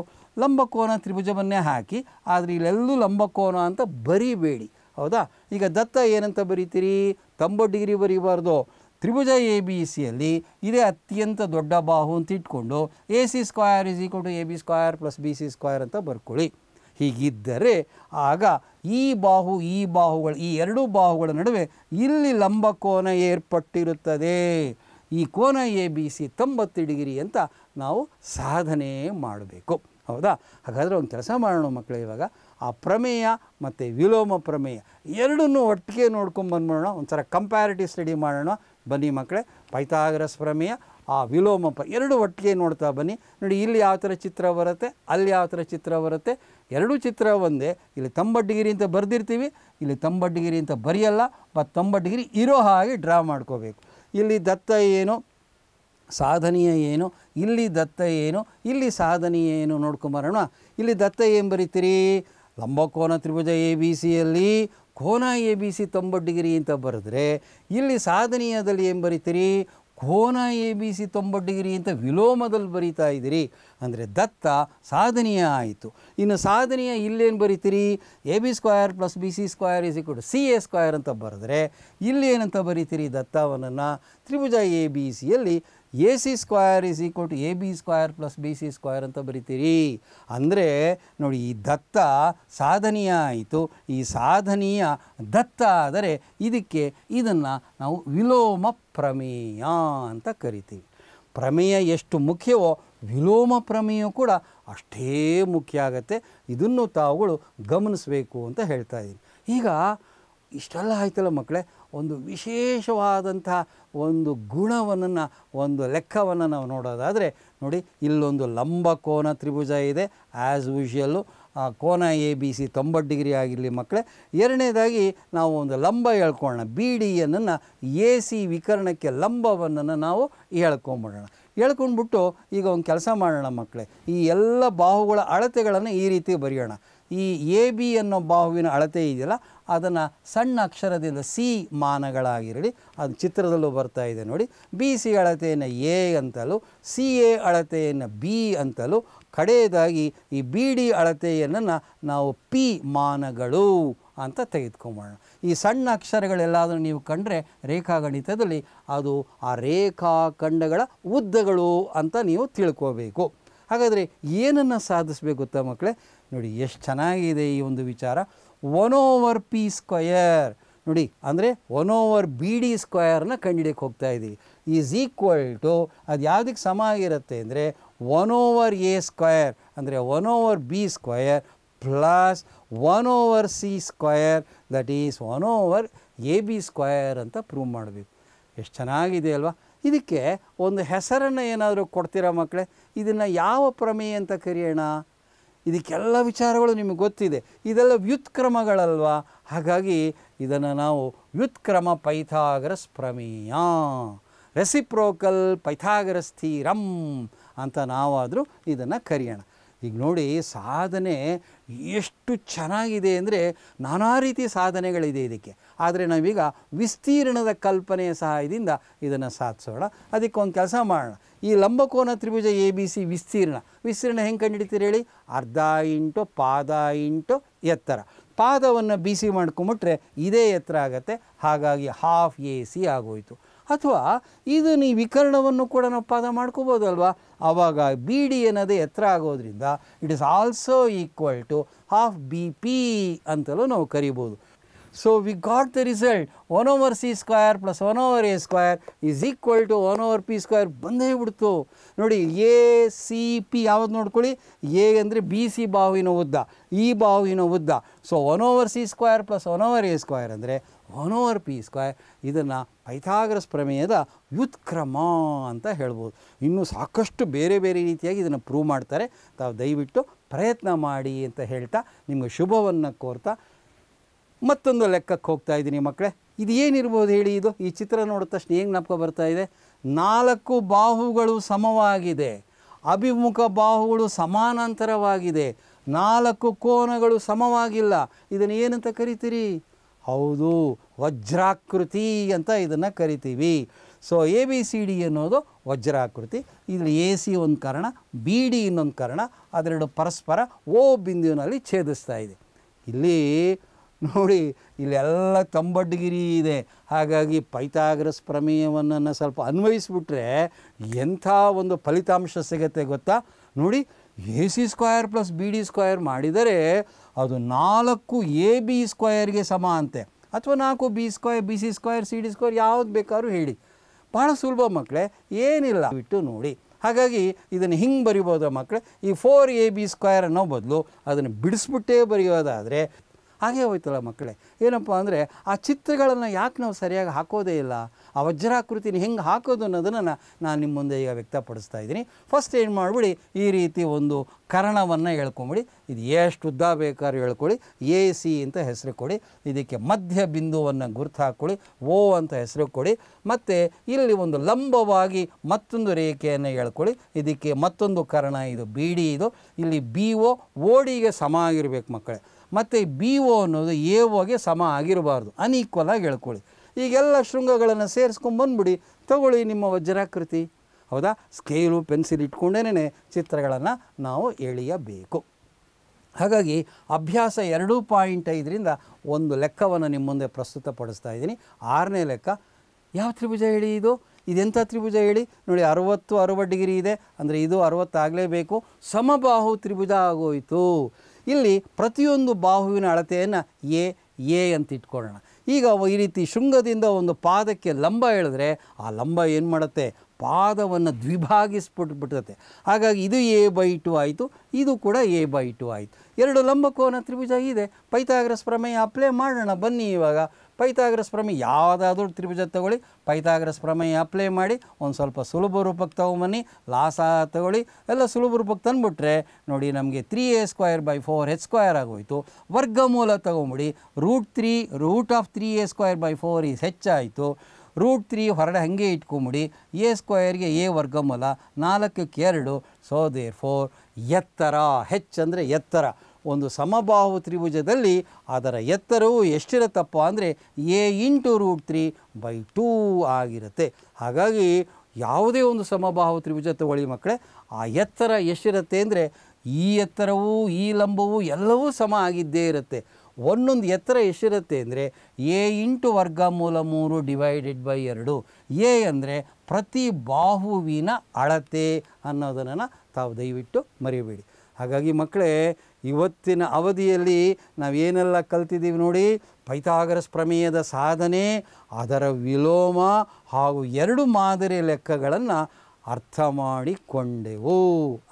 ಲಂಬಕೋನ ತ್ರಿಭುಜವನ್ನೇ ಹಾಕಿ ಆದರೆ ಇಲ್ಲೆಲ್ಲೂ ಲಂಬಕೋನ ಅಂತ ಬರೀಬೇಡಿ ಹೌದಾ ಈಗ ದತ್ತ ಏನಂತ ಬರೀತೀರಿ ತೊಂಬತ್ತು ಡಿಗ್ರಿ ಬರೀಬಾರ್ದು ತ್ರಿಭುಜ ಎ ಬಿ ಸಿಯಲ್ಲಿ ಇದೇ ಅತ್ಯಂತ ದೊಡ್ಡ ಬಾಹು ಅಂತ ಇಟ್ಕೊಂಡು A C square is equal to A B square plus B C square ಅಂತ ಬರ್ಕೊಳ್ಳಿ ಹೀಗಿದ್ದರೆ ಆಗ ಈ ಬಾಹು ಈ ಬಾಹುಗಳು ಈ ಎರಡೂ ಬಾಹುಗಳ ನಡುವೆ ಇಲ್ಲಿ ಲಂಬ ಕೋನ ಏರ್ಪಟ್ಟಿರುತ್ತದೆ ಈ ಕೋನ ಎ ಬಿ ಸಿ ತೊಂಬತ್ತು ಡಿಗ್ರಿ ಅಂತ ನಾವು ಸಾಧನೆ ಮಾಡಬೇಕು ಹೌದಾ ಹಾಗಾದರೆ ಒಂದು ಕೆಲಸ ಮಾಡೋಣ ಮಕ್ಕಳು ಇವಾಗ ಆ ಪ್ರಮೇಯ ಮತ್ತು ವಿಲೋಮ ಪ್ರಮೇಯ ಎರಡನ್ನೂ ಒಟ್ಟಿಗೆ ನೋಡ್ಕೊಂಡು ಮಾಡೋಣ ಒಂಥರ ಕಂಪ್ಯಾರಿಟಿವ್ ಸ್ಟಡಿ ಮಾಡೋಣ ಬನ್ನಿ ಮಕ್ಕಳೇ ಪೈತಾಗರಸ್ ಪ್ರಮೇಯ ಆ ವಿಲೋಮ ಎರಡು ಒಟ್ಟಿಗೆ ನೋಡ್ತಾ ಬನ್ನಿ ನೋಡಿ ಇಲ್ಲಿ ಯಾವ ಥರ ಚಿತ್ರ ಬರುತ್ತೆ ಅಲ್ಲಿ ಯಾವ ಥರ ಚಿತ್ರ ಬರುತ್ತೆ ಎರಡೂ ಚಿತ್ರ ಒಂದೇ ಇಲ್ಲಿ ಡಿಗ್ರಿ ಅಂತ ಬರೆದಿರ್ತೀವಿ ಇಲ್ಲಿ ಡಿಗ್ರಿ ಅಂತ ಬರೆಯಲ್ಲ ಮತ್ತು ಡಿಗ್ರಿ ಇರೋ ಹಾಗೆ ಡ್ರಾ ಮಾಡ್ಕೋಬೇಕು ಇಲ್ಲಿ ದತ್ತ ಏನು ಸಾಧನೆಯ ಏನು ಇಲ್ಲಿ ದತ್ತ ಏನು ಇಲ್ಲಿ ಸಾಧನೆಯ ಏನು ನೋಡ್ಕೊಂಬರೋಣ ಇಲ್ಲಿ ದತ್ತ ಏನು ಬರೀತೀರಿ ಲಂಬಕೋನ ತ್ರಿಭುಜ ಎ ಬಿ ಸಿಯಲ್ಲಿ ಕೋನ ಎ ಬಿ ಸಿ ತೊಂಬತ್ತು ಡಿಗ್ರಿ ಅಂತ ಬರೆದ್ರೆ ಇಲ್ಲಿ ಸಾಧನೀಯದಲ್ಲಿ ಏನು ಬರೀತೀರಿ ಕೋನ ಎ ಬಿ ಸಿ ತೊಂಬತ್ತು ಡಿಗ್ರಿ ಅಂತ ವಿಲೋಮದಲ್ಲಿ ಬರಿತಾ ಇದ್ದೀರಿ ಅಂದರೆ ದತ್ತ ಸಾಧನೀಯ ಆಯಿತು ಇನ್ನು ಸಾಧನೀಯ ಇಲ್ಲೇನು ಬರೀತೀರಿ A B square plus B C square is equal C A square ಅಂತ ಬರೆದ್ರೆ ಏನಂತ ಬರೀತೀರಿ ದತ್ತವನ್ನು ತ್ರಿಭುಜ ಎ ಬಿ ಸಿಯಲ್ಲಿ A C square is equal to A B square plus B C square ಅಂತ ಬರಿತೀರಿ ಅಂದರೆ ನೋಡಿ ಈ ದತ್ತ ಸಾಧನೀಯ ಆಯಿತು ಈ ಸಾಧನೀಯ ದತ್ತ ಆದರೆ ಇದಕ್ಕೆ ಇದನ್ನು ನಾವು ವಿಲೋಮ ಪ್ರಮೇಯ ಅಂತ ಕರಿತೀವಿ ಪ್ರಮೇಯ ಎಷ್ಟು ಮುಖ್ಯವೋ ವಿಲೋಮ ಪ್ರಮೇಯ ಕೂಡ ಅಷ್ಟೇ ಮುಖ್ಯ ಆಗತ್ತೆ ಇದನ್ನು ತಾವುಗಳು ಗಮನಿಸಬೇಕು ಅಂತ ಹೇಳ್ತಾ ಇದ್ದೀನಿ ಈಗ ಇಷ್ಟೆಲ್ಲ ಆಯ್ತಲ್ಲ ಮಕ್ಕಳೇ ಒಂದು ವಿಶೇಷವಾದಂತಹ ಒಂದು ಗುಣವನ್ನು ಒಂದು ಲೆಕ್ಕವನ್ನು ನಾವು ನೋಡೋದಾದರೆ ನೋಡಿ ಇಲ್ಲೊಂದು ಲಂಬ ಕೋನ ತ್ರಿಭುಜ ಇದೆ ಆ್ಯಸ್ ಆ ಕೋನ ಎ ಬಿ ಸಿ ತೊಂಬತ್ತು ಡಿಗ್ರಿ ಆಗಿರಲಿ ಮಕ್ಕಳೇ ಎರಡನೇದಾಗಿ ನಾವು ಒಂದು ಲಂಬ ಹೇಳ್ಕೊಳ್ಳೋಣ ಬಿ ಡಿ ಎನನ್ನು ಎ ಸಿ ವಿಕರಣಕ್ಕೆ ಲಂಬವನ್ನು ನಾವು ಹೇಳ್ಕೊಂಬಿಡೋಣ ಹೇಳ್ಕೊಂಡ್ಬಿಟ್ಟು ಈಗ ಒಂದು ಕೆಲಸ ಮಾಡೋಣ ಮಕ್ಕಳೇ ಈ ಎಲ್ಲ ಬಾಹುಗಳ ಅಳತೆಗಳನ್ನು ಈ ರೀತಿ ಬರೆಯೋಣ ಈ ಎ ಬಿ ಅನ್ನೋ ಬಾಹುವಿನ ಅಳತೆ ಇದೆಯಲ್ಲ ಅದನ್ನು ಸಣ್ಣ ಅಕ್ಷರದಿಂದ ಸಿ ಮಾನಗಳಾಗಿರಲಿ ಅದು ಚಿತ್ರದಲ್ಲೂ ಬರ್ತಾ ಇದೆ ನೋಡಿ ಬಿ ಸಿ ಅಳತೆಯನ್ನು ಎ ಅಂತಲೂ ಸಿ ಎ ಅಳತೆಯನ್ನು ಬಿ ಅಂತಲೂ ಕಡೆಯದಾಗಿ ಈ ಬಿ ಡಿ ಅಳತೆಯನ್ನು ನಾವು ಪಿ ಮಾನಗಳು ಅಂತ ತೆಗೆದುಕೊಂಬೋಣ ಈ ಸಣ್ಣ ಅಕ್ಷರಗಳೆಲ್ಲಾದರೂ ನೀವು ಕಂಡರೆ ರೇಖಾಗಣಿತದಲ್ಲಿ ಅದು ಆ ರೇಖಾಖಂಡಗಳ ಉದ್ದಗಳು ಅಂತ ನೀವು ತಿಳ್ಕೋಬೇಕು ಹಾಗಾದರೆ ಏನನ್ನು ಸಾಧಿಸಬೇಕು ಗೊತ್ತಾ ಮಕ್ಕಳೇ ನೋಡಿ ಎಷ್ಟು ಚೆನ್ನಾಗಿದೆ ಈ ಒಂದು ವಿಚಾರ ಒನ್ ಓವರ್ ಪಿ ಸ್ಕ್ವಯರ್ ನೋಡಿ ಅಂದರೆ ಒನ್ ಓವರ್ ಬಿ ಡಿ ಸ್ಕ್ವಯರ್ನ ಕಂಡಿಡಿಯಕ್ಕೆ ಹೋಗ್ತಾ ಇದ್ದೀವಿ ಈಸ್ ಈಕ್ವಲ್ ಟು ಅದು ಯಾವುದಕ್ಕೆ ಸಮ ಆಗಿರುತ್ತೆ ಅಂದರೆ ಒನ್ ಓವರ್ ಎ ಸ್ಕ್ವಯರ್ ಅಂದರೆ one over B square plus one over C square that is one over A B square ಅಂತ ಪ್ರೂವ್ ಮಾಡಬೇಕು ಎಷ್ಟು ಚೆನ್ನಾಗಿದೆ ಅಲ್ವಾ ಇದಕ್ಕೆ ಒಂದು ಹೆಸರನ್ನು ಏನಾದರೂ ಕೊಡ್ತೀರಾ ಮಕ್ಕಳೇ ಇದನ್ನು ಯಾವ ಪ್ರಮೇಯ ಅಂತ ಕರೆಯೋಣ ಇದಕ್ಕೆಲ್ಲ ವಿಚಾರಗಳು ನಿಮಗೆ ಗೊತ್ತಿದೆ ಇದೆಲ್ಲ ವ್ಯುತ್ಕ್ರಮಗಳಲ್ವಾ ಹಾಗಾಗಿ ಇದನ್ನು ನಾವು ವ್ಯುತ್ಕ್ರಮ ಪೈಥಾಗರಸ್ ಪ್ರಮೇಯ ರೆಸಿಪ್ರೋಕಲ್ ಪೈಥಾಗರಸ್ ಥೀರಂ ಅಂತ ನಾವಾದರೂ ಇದನ್ನು ಕರೆಯೋಣ ಈಗ ನೋಡಿ ಸಾಧನೆ ಎಷ್ಟು ಚೆನ್ನಾಗಿದೆ ಅಂದರೆ ನಾನಾ ರೀತಿ ಸಾಧನೆಗಳಿದೆ ಇದಕ್ಕೆ ಆದರೆ ನಾವೀಗ ವಿಸ್ತೀರ್ಣದ ಕಲ್ಪನೆಯ ಸಹಾಯದಿಂದ ಇದನ್ನು ಸಾಧಿಸೋಣ ಅದಕ್ಕೊಂದು ಕೆಲಸ ಮಾಡೋಣ ಈ ಲಂಬಕೋನ ತ್ರಿಭುಜ ಎ ಬಿ ಸಿ ವಿಸ್ತೀರ್ಣ ವಿಸ್ತೀರ್ಣ ಹೆಂಗೆ ಕಂಡುಹಿಡಿತೀರಿ ಹೇಳಿ ಅರ್ಧ ಇಂಟು ಪಾದ ಇಂಟು ಎತ್ತರ ಪಾದವನ್ನು ಬಿಸಿ ಮಾಡ್ಕೊಂಬಿಟ್ರೆ ಇದೇ ಎತ್ತರ ಆಗುತ್ತೆ ಹಾಗಾಗಿ ಹಾಫ್ ಎ ಸಿ ಆಗೋಯಿತು ಅಥವಾ ಇದು ನೀ ವಿಕರ್ಣವನ್ನು ಕೂಡ ನಾವು ಪಾದ ಮಾಡ್ಕೋಬೋದಲ್ವಾ ಆವಾಗ ಬಿ ಡಿ ಅನ್ನೋದೇ ಎತ್ತರ ಆಗೋದ್ರಿಂದ it is also equal to half B P ಅಂತಲೂ ನಾವು ಕರಿಬೋದು so we got the result one over C square plus one over A square is equal to one over P square ಬಂದೇ ಬಿಡ್ತು ನೋಡಿ A C P ಯಾವ್ದು ನೋಡ್ಕೊಳ್ಳಿ A ಅಂದರೆ B C ಬಾಹುವಿನ ಉದ್ದ ಈ ಬಾಹುವಿನ ಉದ್ದ so one over C square plus one over A square ಅಂದರೆ ಒನ್ ಓವರ್ ಪಿ ಸ್ಕ್ವೇರ್ ಇದನ್ನು ಪೈಥಾಗ್ರಸ್ ಪ್ರಮೇಯದ ವ್ಯುತ್ಕ್ರಮ ಅಂತ ಹೇಳ್ಬೋದು ಇನ್ನೂ ಸಾಕಷ್ಟು ಬೇರೆ ಬೇರೆ ರೀತಿಯಾಗಿ ಇದನ್ನು ಪ್ರೂವ್ ಮಾಡ್ತಾರೆ ತಾವು ದಯವಿಟ್ಟು ಪ್ರಯತ್ನ ಮಾಡಿ ಅಂತ ಹೇಳ್ತಾ ನಿಮಗೆ ಶುಭವನ್ನು ಕೋರ್ತಾ ಮತ್ತೊಂದು ಲೆಕ್ಕಕ್ಕೆ ಹೋಗ್ತಾ ಇದ್ದೀನಿ ಮಕ್ಕಳೇ ಇದು ಏನಿರ್ಬೋದು ಹೇಳಿ ಇದು ಈ ಚಿತ್ರ ನೋಡಿದ ತಕ್ಷಣ ಹೆಂಗೆ ಜ್ಞಾಪಕ ಬರ್ತಾ ಇದೆ ನಾಲ್ಕು ಬಾಹುಗಳು ಸಮವಾಗಿದೆ ಅಭಿಮುಖ ಬಾಹುಗಳು ಸಮಾನಾಂತರವಾಗಿದೆ ನಾಲ್ಕು ಕೋನಗಳು ಸಮವಾಗಿಲ್ಲ ಇದನ್ನು ಏನಂತ ಕರಿತೀರಿ ಹೌದು ವಜ್ರಾಕೃತಿ ಅಂತ ಇದನ್ನು ಕರಿತೀವಿ so A B C D ಅನ್ನೋದು ವಜ್ರಾಕೃತಿ ಇಲ್ಲಿ ಎ ಸಿ ಒಂದು ಕಾರಣ ಬಿ ಡಿ ಇನ್ನೊಂದು ಕಾರಣ ಅದೆರಡು ಪರಸ್ಪರ ಓ ಬಿಂದುವಿನಲ್ಲಿ ಛೇದಿಸ್ತಾ ಇದೆ ಇಲ್ಲಿ ನೋಡಿ ಇಲ್ಲೆಲ್ಲ ತಂಬಡ್ಗಿರಿ ಇದೆ ಹಾಗಾಗಿ ಪೈತಾಗ್ರಸ್ ಪ್ರಮೇಯವನ್ನು ಸ್ವಲ್ಪ ಅನ್ವಯಿಸ್ಬಿಟ್ರೆ ಎಂಥ ಒಂದು ಫಲಿತಾಂಶ ಸಿಗುತ್ತೆ ಗೊತ್ತಾ ನೋಡಿ A C square plus B D square ಮಾಡಿದರೆ ಅದು ನಾಲ್ಕು ಎ ಬಿ ಸ್ಕ್ವಯರ್ಗೆ ಸಮ ಅಂತೆ ಅಥವಾ ನಾಲ್ಕು B square B C square C D square ಯಾವ್ದು ಬೇಕಾದ್ರೂ ಹೇಳಿ ಭಾಳ ಸುಲಭ ಮಕ್ಕಳೇ ಏನಿಲ್ಲ ಬಿಟ್ಟು ನೋಡಿ ಹಾಗಾಗಿ ಇದನ್ನು ಹಿಂಗೆ ಬರಿಬೋದು ಮಕ್ಕಳೇ ಈ ಫೋರ್ ಎ ಬಿ ಸ್ಕ್ವಯರ್ ಅನ್ನೋ ಬದಲು ಅದನ್ನು ಬಿಡಿಸ್ಬಿಟ್ಟೇ ಬರೆಯೋದಾದರೆ ಹಾಗೇ ಹೋಯ್ತಲ್ಲ ಮಕ್ಕಳೇ ಏನಪ್ಪ ಅಂದರೆ ಆ ಚಿತ್ರಗಳನ್ನು ಯಾಕೆ ನಾವು ಸರಿಯಾಗಿ ಹಾಕೋದೇ ಇಲ್ಲ ಆ ವಜ್ರಾಕೃತಿನ ಹೆಂಗೆ ಹಾಕೋದು ಅನ್ನೋದನ್ನು ನಾನು ನಿಮ್ಮ ಮುಂದೆ ಈಗ ವ್ಯಕ್ತಪಡಿಸ್ತಾ ಇದ್ದೀನಿ ಫಸ್ಟ್ ಏನು ಮಾಡಿಬಿಡಿ ಈ ರೀತಿ ಒಂದು ಕರಣವನ್ನು ಹೇಳ್ಕೊಂಬಿಡಿ ಇದು ಎಷ್ಟು ಉದ್ದ ಬೇಕಾದ್ರೂ ಹೇಳ್ಕೊಳ್ಳಿ ಎ ಸಿ ಅಂತ ಹೆಸರು ಕೊಡಿ ಇದಕ್ಕೆ ಮಧ್ಯ ಬಿಂದುವನ್ನು ಗುರ್ತು ಹಾಕ್ಕೊಳ್ಳಿ ಓ ಅಂತ ಹೆಸರು ಕೊಡಿ ಮತ್ತು ಇಲ್ಲಿ ಒಂದು ಲಂಬವಾಗಿ ಮತ್ತೊಂದು ರೇಖೆಯನ್ನು ಹೇಳ್ಕೊಳ್ಳಿ ಇದಕ್ಕೆ ಮತ್ತೊಂದು ಕರಣ ಇದು ಬಿ ಡಿ ಇದು ಇಲ್ಲಿ ಬಿ ಓ ಓಡಿಗೆ ಸಮ ಆಗಿರಬೇಕು ಮಕ್ಕಳೇ ಮತ್ತು ಬಿ ಓ ಅನ್ನೋದು ಎ ಓಗೆ ಸಮ ಆಗಿರಬಾರ್ದು ಅನ್ಈಕ್ವಲ್ ಆಗಿ ಹೇಳ್ಕೊಳ್ಳಿ ಈಗೆಲ್ಲ ಶೃಂಗಗಳನ್ನು ಸೇರಿಸ್ಕೊಂಡು ಬಂದ್ಬಿಡಿ ತಗೊಳ್ಳಿ ನಿಮ್ಮ ವಜ್ರಾಕೃತಿ ಹೌದಾ ಸ್ಕೇಲು ಪೆನ್ಸಿಲ್ ಇಟ್ಕೊಂಡೇನೆ ಚಿತ್ರಗಳನ್ನು ನಾವು ಎಳೆಯಬೇಕು ಹಾಗಾಗಿ ಅಭ್ಯಾಸ ಎರಡು ಪಾಯಿಂಟ್ ಐದರಿಂದ ಒಂದು ಲೆಕ್ಕವನ್ನು ನಿಮ್ಮ ಮುಂದೆ ಪ್ರಸ್ತುತಪಡಿಸ್ತಾ ಇದ್ದೀನಿ ಆರನೇ ಲೆಕ್ಕ ಯಾವ ತ್ರಿಭುಜ ಹೇಳಿ ಇದು ಇದೆಂಥ ತ್ರಿಭುಜ ಹೇಳಿ ನೋಡಿ ಅರುವತ್ತು ಅರುವತ್ತು ಡಿಗ್ರಿ ಇದೆ ಅಂದರೆ ಇದು ಆಗಲೇಬೇಕು ಸಮಬಾಹು ತ್ರಿಭುಜ ಆಗೋಯಿತು ಇಲ್ಲಿ ಪ್ರತಿಯೊಂದು ಬಾಹುವಿನ ಅಳತೆಯನ್ನು ಎ ಎ ಅಂತ ಇಟ್ಕೊಳ್ಳೋಣ ಈಗ ಈ ರೀತಿ ಶೃಂಗದಿಂದ ಒಂದು ಪಾದಕ್ಕೆ ಲಂಬ ಹೇಳಿದ್ರೆ ಆ ಲಂಬ ಏನು ಮಾಡುತ್ತೆ ಪಾದವನ್ನು ದ್ವಿಭಾಗಿಸ್ಬಿಟ್ಬಿಡ್ತತೆ ಹಾಗಾಗಿ ಇದು ಎ ಬೈ ಟು ಆಯಿತು ಇದು ಕೂಡ ಎ ಬೈ ಟು ಆಯಿತು ಎರಡು ಕೋನ ತ್ರಿಭುಜ ಇದೆ ಪೈತಾಗ್ರಸ್ ಪ್ರಮೇಯ ಅಪ್ಲೈ ಮಾಡೋಣ ಬನ್ನಿ ಇವಾಗ ಪೈತಾಗ್ರಸ್ ಪ್ರಮೇಯ ಯಾವುದಾದ್ರೂ ತ್ರಿಭುಜ ತಗೊಳ್ಳಿ ಪೈತಾಗ್ರಸ್ ಪ್ರಮೇಯ ಅಪ್ಲೈ ಮಾಡಿ ಒಂದು ಸ್ವಲ್ಪ ಸುಲಭ ರೂಪಕ್ಕೆ ತಗೊಂಬನ್ನಿ ಲಾಸ ತಗೊಳ್ಳಿ ಎಲ್ಲ ಸುಲಭ ರೂಪಕ್ಕೆ ತಂದುಬಿಟ್ರೆ ನೋಡಿ ನಮಗೆ three A square by four H square ಆಗೋಯಿತು ವರ್ಗ ಮೂಲ ತಗೊಂಬಿಡಿ root three root of three A square by four is ಹೆಚ್ಚಾಯಿತು ರೂಟ್ ತ್ರೀ ಹೊರಡೆ ಹಾಗೆ ಇಟ್ಕೊಂಬಿಡಿ ಎ ಸ್ಕ್ವಯರ್ಗೆ ಎ ವರ್ಗಮೂಲ ನಾಲ್ಕಕ್ಕೆ ಎರಡು ಸೋ ದೇರ್ ಫೋರ್ ಎತ್ತರ ಹೆಚ್ಚಂದರೆ ಎತ್ತರ ಒಂದು ಸಮಬಾಹು ತ್ರಿಭುಜದಲ್ಲಿ ಅದರ ಎತ್ತರವು ಎಷ್ಟಿರತ್ತಪ್ಪ ಅಂದರೆ A into root three by two ಆಗಿರುತ್ತೆ ಹಾಗಾಗಿ ಯಾವುದೇ ಒಂದು ಸಮಬಾಹು ತ್ರಿಭುಜ ತಗೊಳ್ಳಿ ಮಕ್ಕಳೇ ಆ ಎತ್ತರ ಎಷ್ಟಿರುತ್ತೆ ಅಂದರೆ ಈ ಎತ್ತರವೂ ಈ ಲಂಬವು ಎಲ್ಲವೂ ಸಮ ಆಗಿದ್ದೇ ಇರುತ್ತೆ ಒಂದೊಂದು ಎತ್ತರ ಎಷ್ಟಿರುತ್ತೆ ಅಂದರೆ ಎ ಇಂಟು ವರ್ಗ ಮೂಲ ಮೂರು ಡಿವೈಡೆಡ್ ಬೈ ಎರಡು ಎ ಅಂದರೆ ಪ್ರತಿ ಬಾಹುವಿನ ಅಳತೆ ಅನ್ನೋದನ್ನು ತಾವು ದಯವಿಟ್ಟು ಮರೆಯಬೇಡಿ ಹಾಗಾಗಿ ಮಕ್ಕಳೇ ಇವತ್ತಿನ ಅವಧಿಯಲ್ಲಿ ನಾವೇನೆಲ್ಲ ಕಲ್ತಿದ್ದೀವಿ ನೋಡಿ ಪೈಥಾಗರಸ್ ಪ್ರಮೇಯದ ಸಾಧನೆ ಅದರ ವಿಲೋಮ ಹಾಗೂ ಎರಡು ಮಾದರಿ ಲೆಕ್ಕಗಳನ್ನು ಅರ್ಥ ಮಾಡಿಕೊಂಡೆವು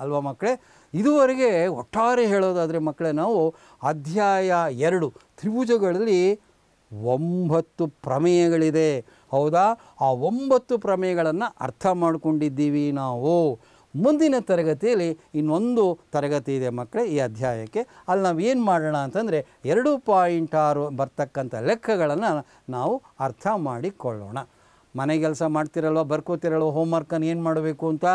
ಅಲ್ವಾ ಮಕ್ಕಳೇ ಇದುವರೆಗೆ ಒಟ್ಟಾರೆ ಹೇಳೋದಾದರೆ ಮಕ್ಕಳೇ ನಾವು ಅಧ್ಯಾಯ ಎರಡು ತ್ರಿಭುಜಗಳಲ್ಲಿ ಒಂಬತ್ತು ಪ್ರಮೇಯಗಳಿದೆ ಹೌದಾ ಆ ಒಂಬತ್ತು ಪ್ರಮೇಯಗಳನ್ನು ಅರ್ಥ ಮಾಡಿಕೊಂಡಿದ್ದೀವಿ ನಾವು ಮುಂದಿನ ತರಗತಿಯಲ್ಲಿ ಇನ್ನೊಂದು ತರಗತಿ ಇದೆ ಮಕ್ಕಳೇ ಈ ಅಧ್ಯಾಯಕ್ಕೆ ಅಲ್ಲಿ ನಾವು ಏನು ಮಾಡೋಣ ಅಂತಂದರೆ ಎರಡು ಪಾಯಿಂಟ್ ಆರು ಬರ್ತಕ್ಕಂಥ ಲೆಕ್ಕಗಳನ್ನು ನಾವು ಅರ್ಥ ಮಾಡಿಕೊಳ್ಳೋಣ ಮನೆ ಕೆಲಸ ಮಾಡ್ತಿರಲ್ವ ಬರ್ಕೋತಿರಲ್ವ ಹೋಮ್ವರ್ಕನ್ನು ಏನು ಮಾಡಬೇಕು ಅಂತ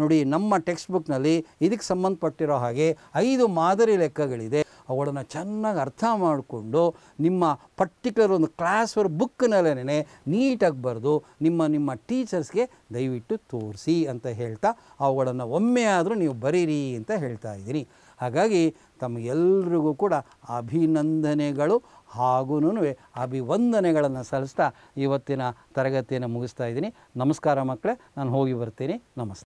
ನೋಡಿ ನಮ್ಮ ಟೆಕ್ಸ್ಟ್ ಬುಕ್ನಲ್ಲಿ ಇದಕ್ಕೆ ಸಂಬಂಧಪಟ್ಟಿರೋ ಹಾಗೆ ಐದು ಮಾದರಿ ಲೆಕ್ಕಗಳಿದೆ ಅವುಗಳನ್ನು ಚೆನ್ನಾಗಿ ಅರ್ಥ ಮಾಡಿಕೊಂಡು ನಿಮ್ಮ ಪರ್ಟಿಕ್ಯುಲರ್ ಒಂದು ಕ್ಲಾಸ್ ಬುಕ್ನಲ್ಲೇನೆ ಬುಕ್ನಲ್ಲೇ ನೀಟಾಗಿ ಬರೆದು ನಿಮ್ಮ ನಿಮ್ಮ ಟೀಚರ್ಸ್ಗೆ ದಯವಿಟ್ಟು ತೋರಿಸಿ ಅಂತ ಹೇಳ್ತಾ ಅವುಗಳನ್ನು ಒಮ್ಮೆ ಆದರೂ ನೀವು ಬರೀರಿ ಅಂತ ಹೇಳ್ತಾ ಇದ್ದೀನಿ ಹಾಗಾಗಿ ತಮಗೆಲ್ರಿಗೂ ಕೂಡ ಅಭಿನಂದನೆಗಳು ಹಾಗೂ ಅಭಿವಂದನೆಗಳನ್ನು ಸಲ್ಲಿಸ್ತಾ ಇವತ್ತಿನ ತರಗತಿಯನ್ನು ಮುಗಿಸ್ತಾ ಇದ್ದೀನಿ ನಮಸ್ಕಾರ ಮಕ್ಕಳೇ ನಾನು ಹೋಗಿ ಬರ್ತೀನಿ ನಮಸ್ತೆ